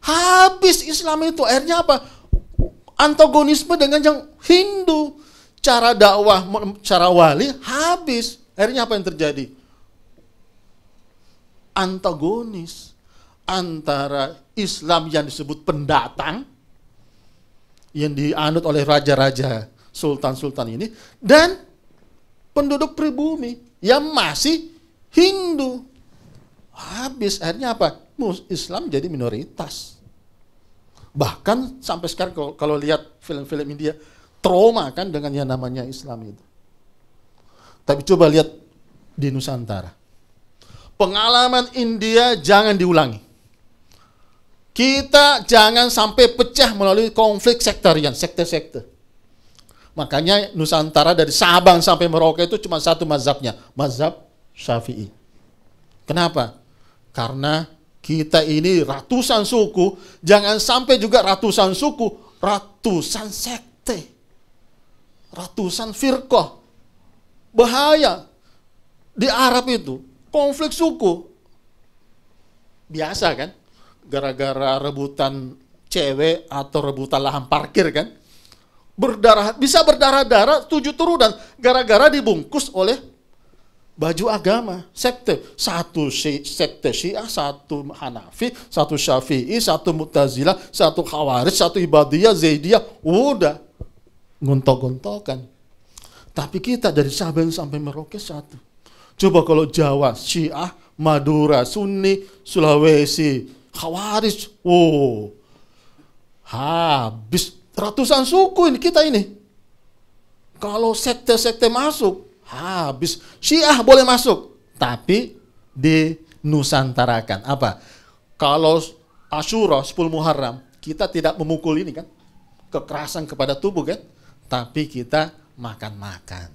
Habis Islam itu akhirnya apa? antagonisme dengan yang Hindu. Cara dakwah, cara wali habis. Akhirnya apa yang terjadi? Antagonis antara Islam yang disebut pendatang yang dianut oleh raja-raja sultan-sultan ini dan penduduk pribumi yang masih Hindu habis akhirnya apa Islam jadi minoritas Bahkan sampai sekarang kalau, kalau lihat film-film India, trauma kan dengan yang namanya Islam itu. Tapi coba lihat di Nusantara. Pengalaman India jangan diulangi. Kita jangan sampai pecah melalui konflik sektarian, sekte-sekte. Makanya Nusantara dari Sabang sampai Merauke itu cuma satu mazhabnya, mazhab Syafi'i. Kenapa? Karena kita ini ratusan suku, jangan sampai juga ratusan suku, ratusan sekte, ratusan firqah. Bahaya. Di Arab itu, konflik suku. Biasa kan? Gara-gara rebutan cewek atau rebutan lahan parkir kan? Berdarah, bisa berdarah-darah tujuh turunan gara-gara dibungkus oleh baju agama, sekte. Satu si, sekte Syiah, satu Hanafi, satu Syafi'i, satu Mu'tazilah, satu Khawarij, satu Ibadiyah, Zaidiyah. Udah gontok-gontokan. Tapi kita dari Sabah sampai Merauke satu. Coba kalau Jawa, Syiah, Madura, Sunni, Sulawesi, Khawarij. Wow. Habis ratusan suku ini kita ini. Kalau sekte-sekte masuk, habis. Syiah boleh masuk, tapi di kan Apa? Kalau Ashura 10 Muharram, kita tidak memukul ini kan? Kekerasan kepada tubuh kan? Tapi kita makan-makan.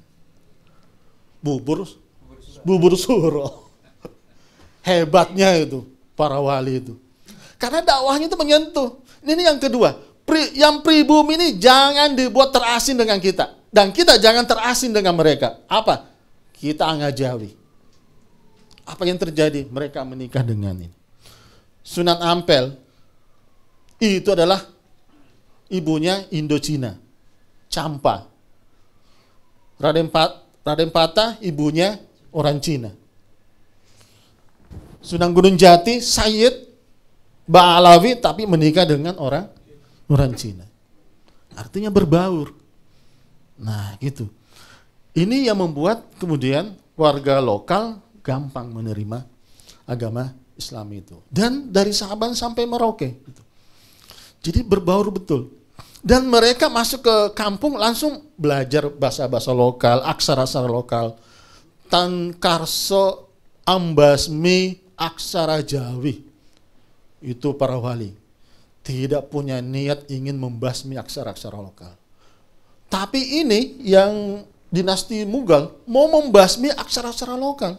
Bubur bubur suro. Hebatnya itu para wali itu. Karena dakwahnya itu menyentuh. Ini yang kedua, yang pribumi ini jangan dibuat terasing dengan kita. Dan kita jangan terasing dengan mereka. Apa? Kita anggap angajawi. Apa yang terjadi? Mereka menikah dengan ini. Sunan Ampel itu adalah ibunya Indochina, Campa. Raden, Pat, Raden Patah ibunya orang Cina. Sunan Gunung Jati, Sayyid Baalawi tapi menikah dengan orang orang Cina. Artinya berbaur. Nah, gitu. Ini yang membuat kemudian warga lokal gampang menerima agama Islam itu. Dan dari Sahaban sampai Merauke. Gitu. Jadi berbaur betul. Dan mereka masuk ke kampung langsung belajar bahasa-bahasa lokal, aksara-aksara lokal. tangkarso Ambasmi Aksara Jawi. Itu para wali. Tidak punya niat ingin membasmi aksara-aksara lokal tapi ini yang dinasti Mughal mau membasmi aksara-aksara lokal.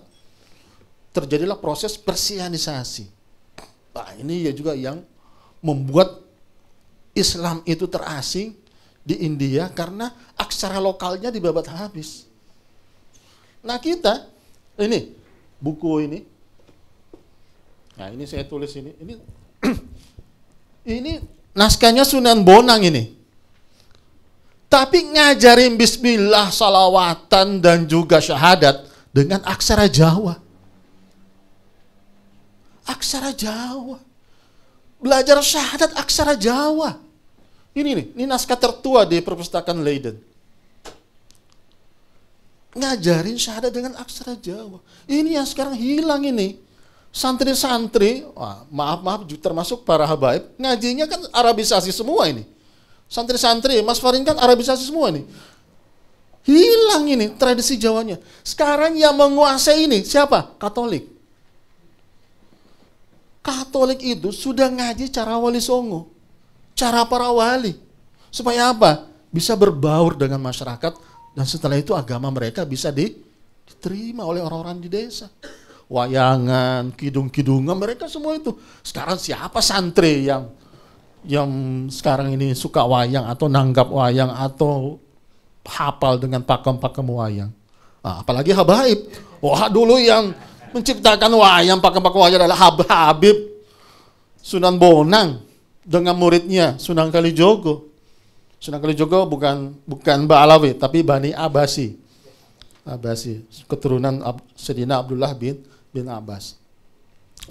Terjadilah proses persianisasi. Nah, ini ya juga yang membuat Islam itu terasing di India karena aksara lokalnya dibabat habis. Nah kita ini buku ini, nah ini saya tulis ini, ini [clears throat] ini naskahnya Sunan Bonang ini. Tapi ngajarin bismillah, salawatan, dan juga syahadat dengan aksara Jawa. Aksara Jawa. Belajar syahadat aksara Jawa. Ini nih, ini naskah tertua di perpustakaan Leiden. Ngajarin syahadat dengan aksara Jawa. Ini yang sekarang hilang ini. Santri-santri, maaf-maaf termasuk para habaib, ngajinya kan Arabisasi semua ini Santri-santri, Mas Farin kan Arabisasi semua nih. Hilang ini tradisi Jawanya. Sekarang yang menguasai ini siapa? Katolik. Katolik itu sudah ngaji cara wali songo. Cara para wali. Supaya apa? Bisa berbaur dengan masyarakat. Dan setelah itu agama mereka bisa diterima oleh orang-orang di desa. Wayangan, kidung-kidungan, mereka semua itu. Sekarang siapa santri yang yang sekarang ini suka wayang atau nanggap wayang atau hafal dengan pakem-pakem wayang. Nah, apalagi Habaib. Wah dulu yang menciptakan wayang, pakem-pakem wayang adalah Hab Sunan Bonang dengan muridnya Sunan Kalijogo. Sunan Kalijogo bukan bukan Ba'alawi tapi Bani Abasi. Abasi, keturunan Ab Sedina Abdullah bin bin Abbas.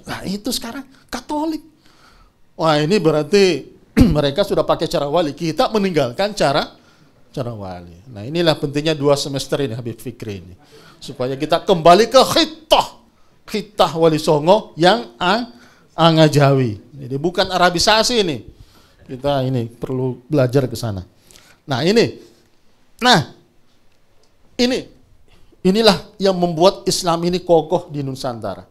Nah, itu sekarang Katolik Wah ini berarti [clears throat] mereka sudah pakai cara wali. Kita meninggalkan cara cara wali. Nah inilah pentingnya dua semester ini Habib Fikri ini. Supaya kita kembali ke khitah. Khitah wali songo yang ang angajawi. Jadi bukan Arabisasi ini. Kita ini perlu belajar ke sana. Nah ini. Nah ini. Inilah yang membuat Islam ini kokoh di Nusantara.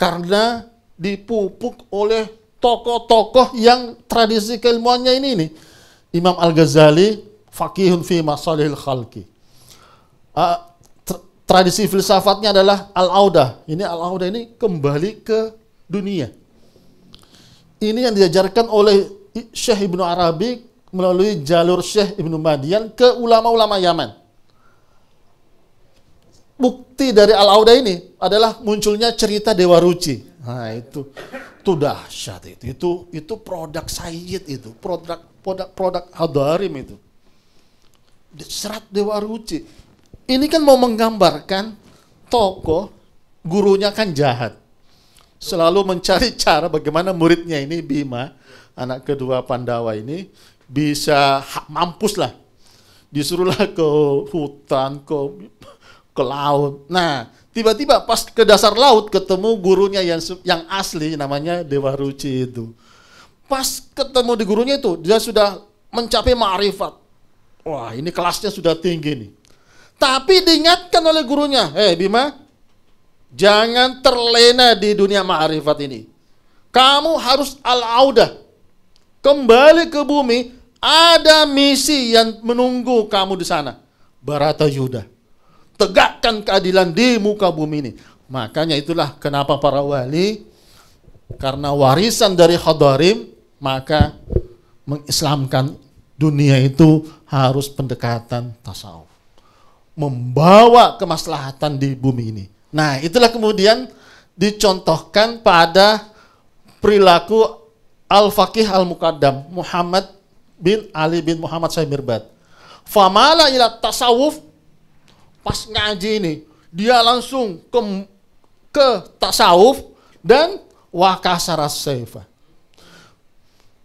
Karena dipupuk oleh tokoh-tokoh yang tradisi keilmuannya ini nih. Imam Al-Ghazali, Fakihun fi Masalihil Khalqi. Uh, tradisi filsafatnya adalah Al-Audah. Ini Al-Audah ini kembali ke dunia. Ini yang diajarkan oleh Syekh Ibnu Arabi melalui jalur Syekh Ibnu Madian ke ulama-ulama Yaman bukti dari Al-Auda ini adalah munculnya cerita Dewa Ruci. Nah, itu itu dahsyat itu. Itu itu produk Sayyid itu, produk produk produk Hadarim itu. Serat Dewa Ruci. Ini kan mau menggambarkan tokoh gurunya kan jahat. Selalu mencari [laughs] cara bagaimana muridnya ini Bima, anak kedua Pandawa ini bisa mampus lah. Disuruhlah ke hutan, ke ke laut. Nah, tiba-tiba pas ke dasar laut ketemu gurunya yang yang asli namanya Dewa Ruci itu. Pas ketemu di gurunya itu dia sudah mencapai ma'rifat. Wah, ini kelasnya sudah tinggi nih. Tapi diingatkan oleh gurunya, "Eh Bima, jangan terlena di dunia ma'rifat ini. Kamu harus al-audah. Kembali ke bumi, ada misi yang menunggu kamu di sana." Barata Yuda tegakkan keadilan di muka bumi ini. Makanya itulah kenapa para wali karena warisan dari Khadarim maka mengislamkan dunia itu harus pendekatan tasawuf. Membawa kemaslahatan di bumi ini. Nah, itulah kemudian dicontohkan pada perilaku Al-Faqih Al-Muqaddam Muhammad bin Ali bin Muhammad Syaikh Mirbat. Famala ila tasawuf pas ngaji ini dia langsung ke ke tasawuf dan wakasara saifa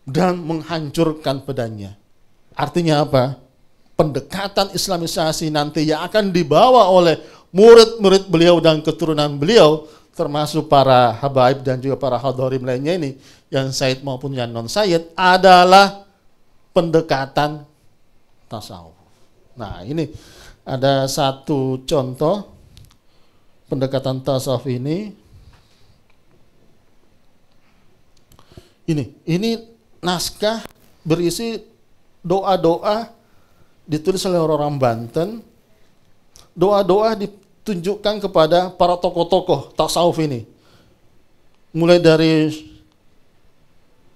dan menghancurkan pedangnya. Artinya apa? Pendekatan Islamisasi nanti yang akan dibawa oleh murid-murid beliau dan keturunan beliau termasuk para habaib dan juga para hadorim lainnya ini yang Said maupun yang non Said adalah pendekatan tasawuf. Nah ini ada satu contoh pendekatan tasawuf ini ini ini naskah berisi doa-doa ditulis oleh orang-orang Banten doa-doa ditunjukkan kepada para tokoh-tokoh tasawuf ini mulai dari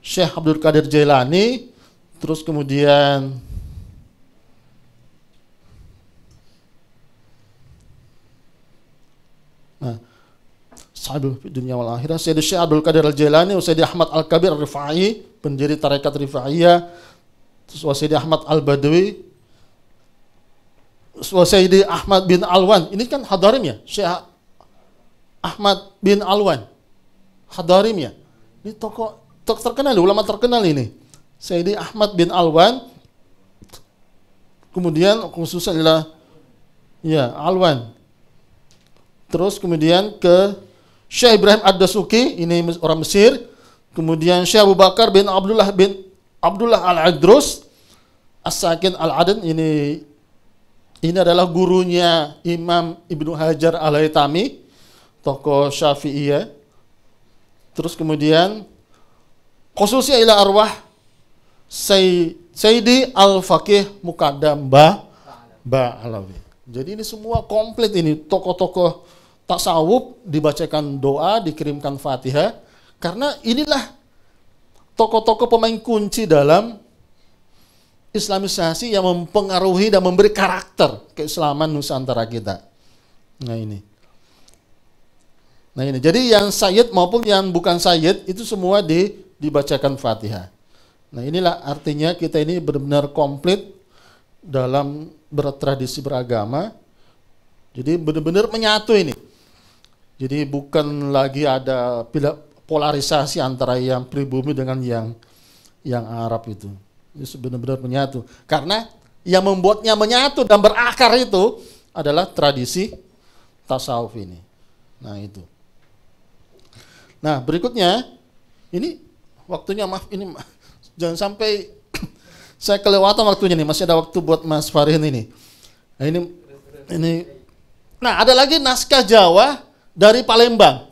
Syekh Abdul Qadir Jailani terus kemudian Nah, di dunia wal akhirah Sayyid Syekh Abdul Qadir Al-Jailani di Ahmad Al-Kabir Rifai pendiri tarekat Rifaiyah terus di Ahmad Al-Badawi di Ahmad bin Alwan ini kan hadarim ya, Syekh Ahmad bin Alwan hadarim ya, ini tokoh tok terkenal ulama terkenal ini di Ahmad bin Alwan kemudian khususnya adalah ya Alwan Terus kemudian ke Syekh Ibrahim Ad-Dasuki, ini orang Mesir. Kemudian Syekh Abu Bakar bin Abdullah bin Abdullah Al-Adrus As-Sakin Al-Aden ini ini adalah gurunya Imam Ibnu Hajar Al-Haytami, tokoh Syafi'iyah. Terus kemudian khususnya ila arwah Sayyidi Al-Faqih Mukaddam Ba Ba'alawi. Jadi ini semua komplit ini tokoh-tokoh Tak tasawuf dibacakan doa, dikirimkan Fatihah karena inilah tokoh-tokoh pemain kunci dalam Islamisasi yang mempengaruhi dan memberi karakter keislaman Nusantara kita. Nah ini. Nah ini. Jadi yang Sayyid maupun yang bukan Sayyid itu semua di, dibacakan Fatihah. Nah inilah artinya kita ini benar-benar komplit dalam bertradisi beragama. Jadi benar-benar menyatu ini. Jadi bukan lagi ada polarisasi antara yang pribumi dengan yang yang Arab itu. Itu sebenarnya benar menyatu. Karena yang membuatnya menyatu dan berakar itu adalah tradisi tasawuf ini. Nah, itu. Nah, berikutnya ini waktunya maaf ini jangan sampai [coughs] saya kelewatan waktunya nih, masih ada waktu buat Mas Farin ini. Nah, ini ini Nah, ada lagi naskah Jawa dari Palembang.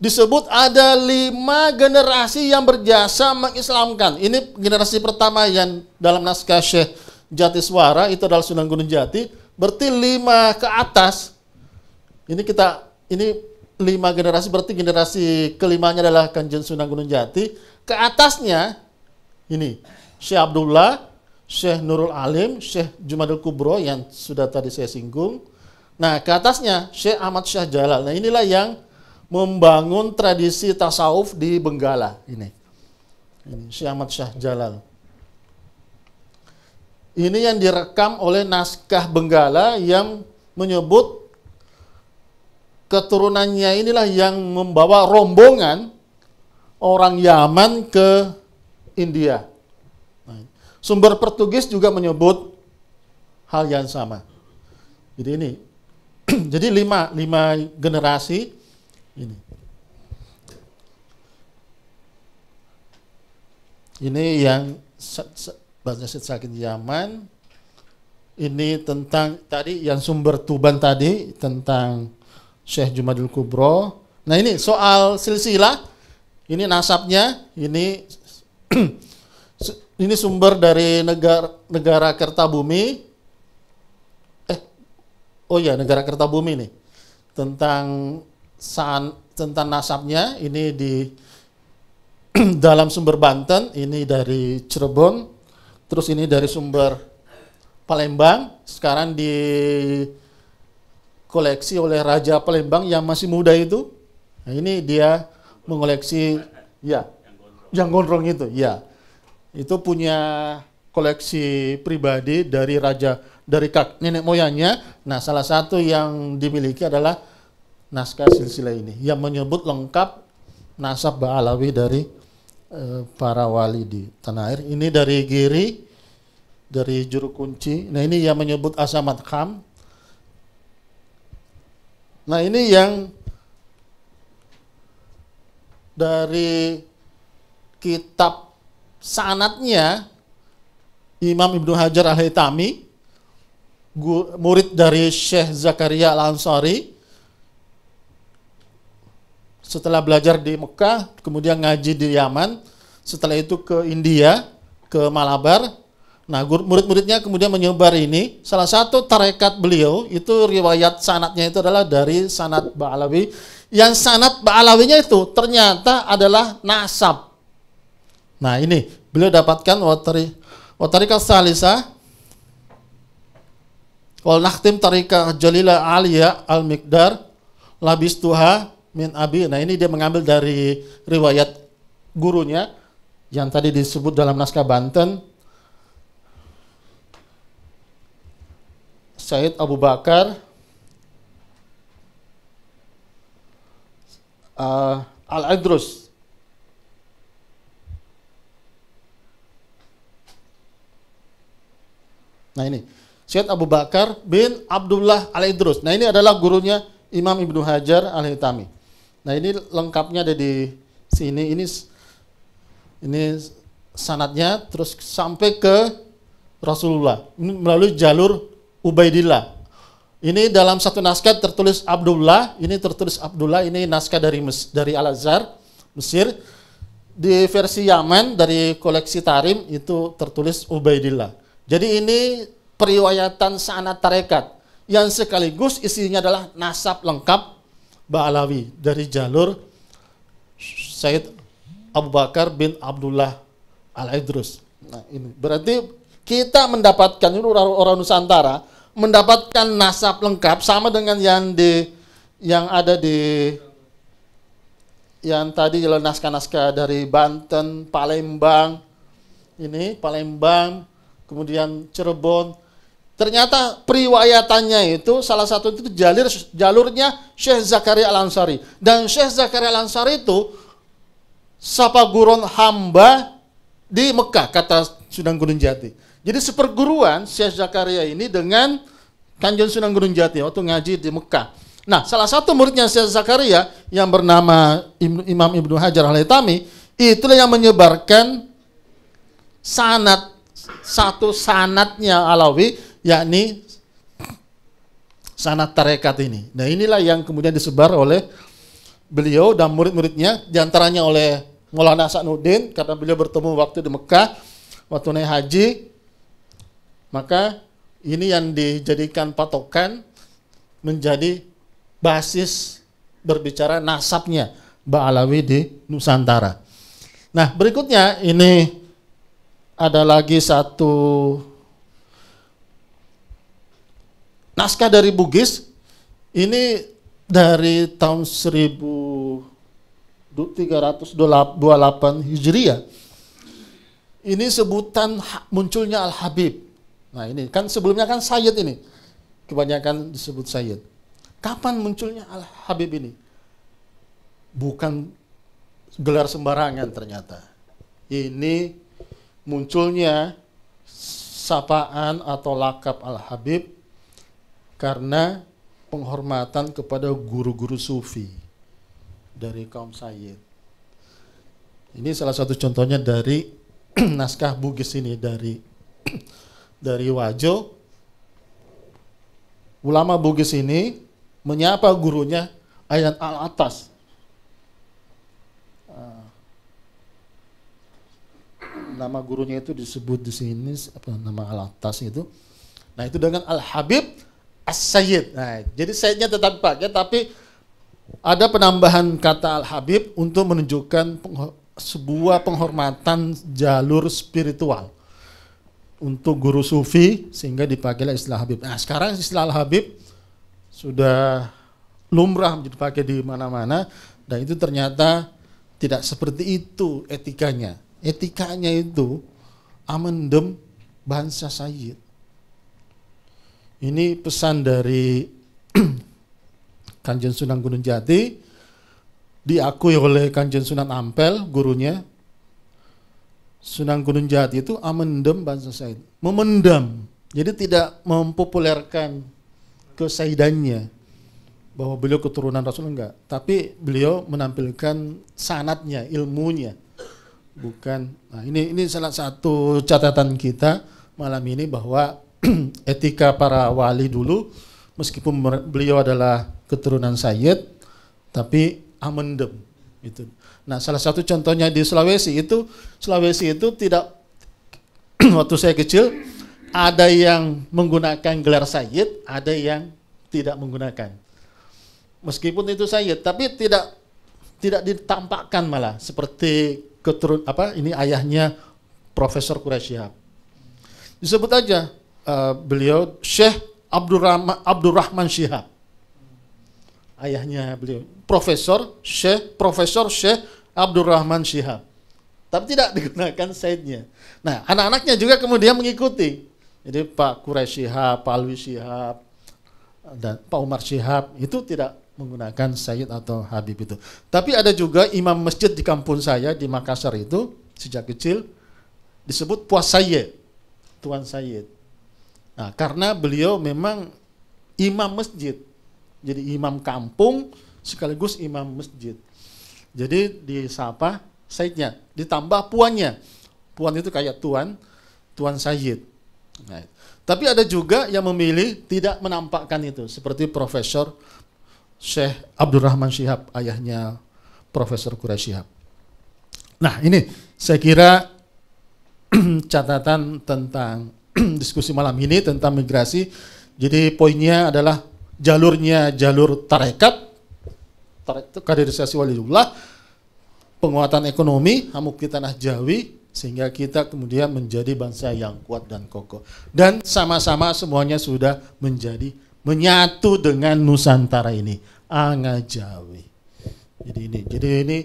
Disebut ada lima generasi yang berjasa mengislamkan. Ini generasi pertama yang dalam naskah Syekh Jatiswara itu adalah Sunan Gunung Jati. Berarti lima ke atas. Ini kita ini lima generasi berarti generasi kelimanya adalah Kanjeng Sunan Gunung Jati. Ke atasnya ini Syekh Abdullah, Syekh Nurul Alim, Syekh Jumadil Kubro yang sudah tadi saya singgung, Nah, ke atasnya Syekh Ahmad Syah Jalal. Nah, inilah yang membangun tradisi tasawuf di Benggala ini. Ini Syekh Ahmad Syah Jalal. Ini yang direkam oleh naskah Benggala yang menyebut keturunannya inilah yang membawa rombongan orang Yaman ke India. Nah, sumber Portugis juga menyebut hal yang sama. Jadi ini [clears throat] Jadi lima, lima generasi ini. Ini yang bahasa Sakin zaman. Ini tentang tadi yang sumber Tuban tadi tentang Syekh Jumadil Kubro. Nah ini soal silsilah. Ini nasabnya. Ini [clears throat] ini sumber dari negara negara Kertabumi oh ya negara Kertabumi nih tentang saat tentang nasabnya ini di [clears throat] dalam sumber Banten ini dari Cirebon terus ini dari sumber Palembang sekarang di koleksi oleh Raja Palembang yang masih muda itu nah ini dia mengoleksi ya yang gondrong itu ya itu punya koleksi pribadi dari Raja dari kak nenek moyangnya. Nah, salah satu yang dimiliki adalah naskah silsilah ini yang menyebut lengkap nasab Ba'alawi dari e, para wali di tanah air. Ini dari Giri, dari juru kunci. Nah, ini yang menyebut Asamat Kham. Nah, ini yang dari kitab sanatnya Imam Ibnu Hajar Al-Haytami murid dari Syekh Zakaria Al-Ansari setelah belajar di Mekah, kemudian ngaji di Yaman, setelah itu ke India, ke Malabar. Nah, murid-muridnya kemudian menyebar ini. Salah satu tarekat beliau itu riwayat sanatnya itu adalah dari sanat Ba'alawi. Yang sanat Ba'alawinya itu ternyata adalah nasab. Nah, ini beliau dapatkan watari watari kalsalisa. Wal nakhtim tarika Jalila Aliyah Al-Mikdar Labis Tuha Min Abi. Nah ini dia mengambil dari riwayat gurunya yang tadi disebut dalam naskah Banten. Said Abu Bakar uh, Al-Idrus Nah ini Syed Abu Bakar bin Abdullah Al-Idrus. Nah ini adalah gurunya Imam Ibnu Hajar Al-Hitami. Nah ini lengkapnya ada di sini. Ini ini sanatnya terus sampai ke Rasulullah ini melalui jalur Ubaidillah. Ini dalam satu naskah tertulis Abdullah, ini tertulis Abdullah, ini naskah dari Mes, dari Al Azhar, Mesir. Di versi Yaman dari koleksi Tarim itu tertulis Ubaidillah. Jadi ini periwayatan sanat tarekat yang sekaligus isinya adalah nasab lengkap Ba'alawi dari jalur Said Abu Bakar bin Abdullah Al-Idrus. Nah, ini berarti kita mendapatkan orang-orang Nusantara mendapatkan nasab lengkap sama dengan yang di yang ada di yang tadi jalan naskah-naskah dari Banten, Palembang, ini Palembang, kemudian Cirebon, Ternyata periwayatannya itu salah satu itu jalur jalurnya Syekh Zakaria Al Ansari dan Syekh Zakaria Al Ansari itu sapa gurun hamba di Mekah kata Sunan Gunung Jati. Jadi seperguruan Syekh Zakaria ini dengan Kanjeng Sunan Gunung Jati waktu ngaji di Mekah. Nah, salah satu muridnya Syekh Zakaria yang bernama Imam Ibnu Hajar Al haitami itulah yang menyebarkan sanat satu sanatnya Alawi yakni sanat tarekat ini. Nah inilah yang kemudian disebar oleh beliau dan murid-muridnya, diantaranya oleh Maulana Sa'nuddin, karena beliau bertemu waktu di Mekah, waktu naik haji, maka ini yang dijadikan patokan menjadi basis berbicara nasabnya Ba'alawi di Nusantara. Nah berikutnya ini ada lagi satu naskah dari Bugis ini dari tahun 1328 Hijriah. Ini sebutan munculnya Al-Habib. Nah ini kan sebelumnya kan Sayyid ini. Kebanyakan disebut Sayyid. Kapan munculnya Al-Habib ini? Bukan gelar sembarangan ternyata. Ini munculnya sapaan atau lakap Al-Habib karena penghormatan kepada guru-guru sufi dari kaum Sayyid. Ini salah satu contohnya dari [clears throat] naskah Bugis ini dari [clears throat] dari Wajo. Ulama Bugis ini menyapa gurunya ayat al atas. Ah. Nama gurunya itu disebut di sini apa nama al atas itu. Nah itu dengan al Habib as-sayyid. Nah, jadi sayyidnya tetap pakai, tapi ada penambahan kata al-habib untuk menunjukkan peng sebuah penghormatan jalur spiritual untuk guru sufi sehingga dipakailah istilah habib. Nah, sekarang istilah al-habib sudah lumrah menjadi pakai di mana-mana dan itu ternyata tidak seperti itu etikanya. Etikanya itu amendem bangsa sayyid. Ini pesan dari [clears throat] Kanjeng Sunan Gunung Jati diakui oleh Kanjeng Sunan Ampel gurunya. Sunan Gunung Jati itu amendem bangsa Said, memendam. Jadi tidak mempopulerkan kesaidannya bahwa beliau keturunan Rasul enggak, tapi beliau menampilkan sanatnya, ilmunya. Bukan. Nah, ini ini salah satu catatan kita malam ini bahwa [clears throat] etika para wali dulu, meskipun beliau adalah keturunan Sayyid, tapi amendem. Itu. Nah, salah satu contohnya di Sulawesi itu, Sulawesi itu tidak [clears throat] waktu saya kecil ada yang menggunakan gelar Sayyid, ada yang tidak menggunakan. Meskipun itu Sayyid, tapi tidak tidak ditampakkan malah seperti keturun apa ini ayahnya Profesor Kurasyah. Disebut aja Eh, beliau Syekh Abdurrahman, Abdurrahman Syihab. Ayahnya beliau Profesor Syekh Profesor Syekh Abdurrahman Syihab. Tapi tidak [laughs] digunakan Saidnya. Nah, anak-anaknya juga kemudian mengikuti. Jadi Pak Quraisy Syihab, Pak Alwi Syihab, dan Pak Umar Syihab itu tidak menggunakan Sayyid atau Habib itu. Tapi ada juga imam masjid di kampung saya di Makassar itu sejak kecil disebut Puas Sayyid, Tuan Sayyid. Nah, karena beliau memang imam masjid. Jadi imam kampung sekaligus imam masjid. Jadi disapa Saidnya, ditambah puannya. Puan itu kayak tuan, tuan Said. Nah, tapi ada juga yang memilih tidak menampakkan itu, seperti Profesor Syekh Abdurrahman Syihab, ayahnya Profesor Quraish Syihab. Nah, ini saya kira [clears throat] catatan tentang [clears throat] diskusi malam ini tentang migrasi. Jadi poinnya adalah jalurnya jalur tarekat, tarekat kaderisasi waliullah, penguatan ekonomi, hamuk kita tanah jawi, sehingga kita kemudian menjadi bangsa yang kuat dan kokoh. Dan sama-sama semuanya sudah menjadi menyatu dengan Nusantara ini, Anga Jawi. Jadi ini, jadi ini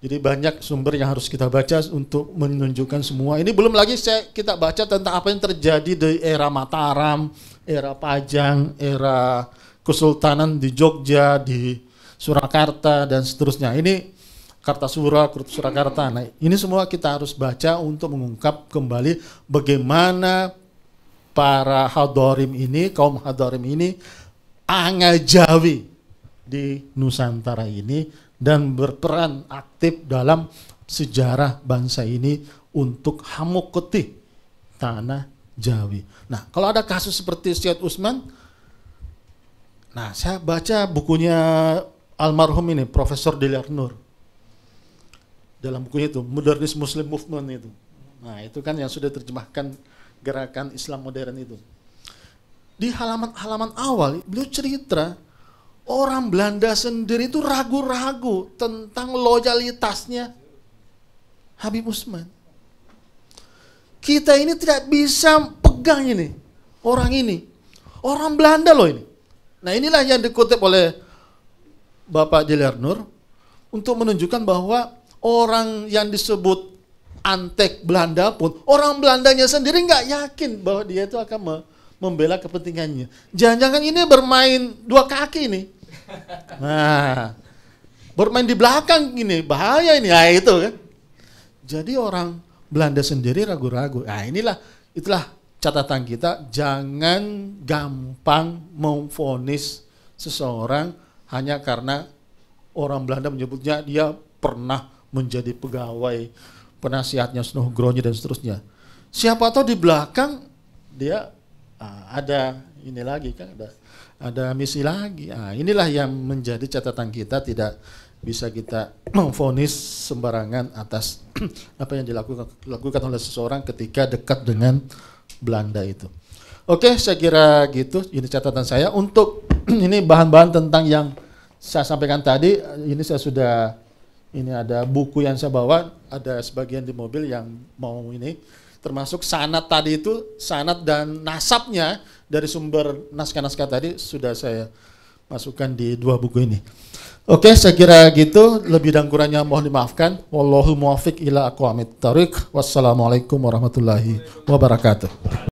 jadi banyak sumber yang harus kita baca untuk menunjukkan semua. Ini belum lagi saya, kita baca tentang apa yang terjadi di era Mataram, era Pajang, era Kesultanan di Jogja, di Surakarta dan seterusnya. Ini Kartasura, Surakarta. Nah, ini semua kita harus baca untuk mengungkap kembali bagaimana para hadorim ini, kaum hadorim ini, angajawi di Nusantara ini dan berperan aktif dalam sejarah bangsa ini untuk hamuk tanah Jawi. Nah, kalau ada kasus seperti Syed Usman, nah saya baca bukunya almarhum ini Profesor Dilar Nur dalam bukunya itu Modernis Muslim Movement itu. Nah, itu kan yang sudah terjemahkan gerakan Islam modern itu. Di halaman-halaman awal beliau cerita Orang Belanda sendiri itu ragu-ragu tentang loyalitasnya Habib Usman. Kita ini tidak bisa pegang ini, orang ini. Orang Belanda loh ini. Nah inilah yang dikutip oleh Bapak Jelir Nur untuk menunjukkan bahwa orang yang disebut antek Belanda pun, orang Belandanya sendiri nggak yakin bahwa dia itu akan membela kepentingannya. Jangan-jangan ini bermain dua kaki nih Nah, bermain di belakang ini bahaya ini. Nah, itu kan. Jadi orang Belanda sendiri ragu-ragu. Nah, inilah itulah catatan kita jangan gampang memfonis seseorang hanya karena orang Belanda menyebutnya dia pernah menjadi pegawai penasihatnya Snowgronya dan seterusnya. Siapa tahu di belakang dia ah, ada ini lagi kan ada ada misi lagi. Nah, inilah yang menjadi catatan kita tidak bisa kita [clears throat] memfonis sembarangan atas [clears throat] apa yang dilakukan dilakukan oleh seseorang ketika dekat dengan Belanda itu. Oke, saya kira gitu. Ini catatan saya untuk [clears throat] ini bahan-bahan tentang yang saya sampaikan tadi. Ini saya sudah ini ada buku yang saya bawa, ada sebagian di mobil yang mau ini termasuk sanat tadi itu sanat dan nasabnya dari sumber naskah-naskah tadi sudah saya masukkan di dua buku ini. Oke, saya kira gitu. Lebih dan kurangnya mohon dimaafkan. Wallahu muafiq ila amit tarik. Wassalamualaikum warahmatullahi wabarakatuh.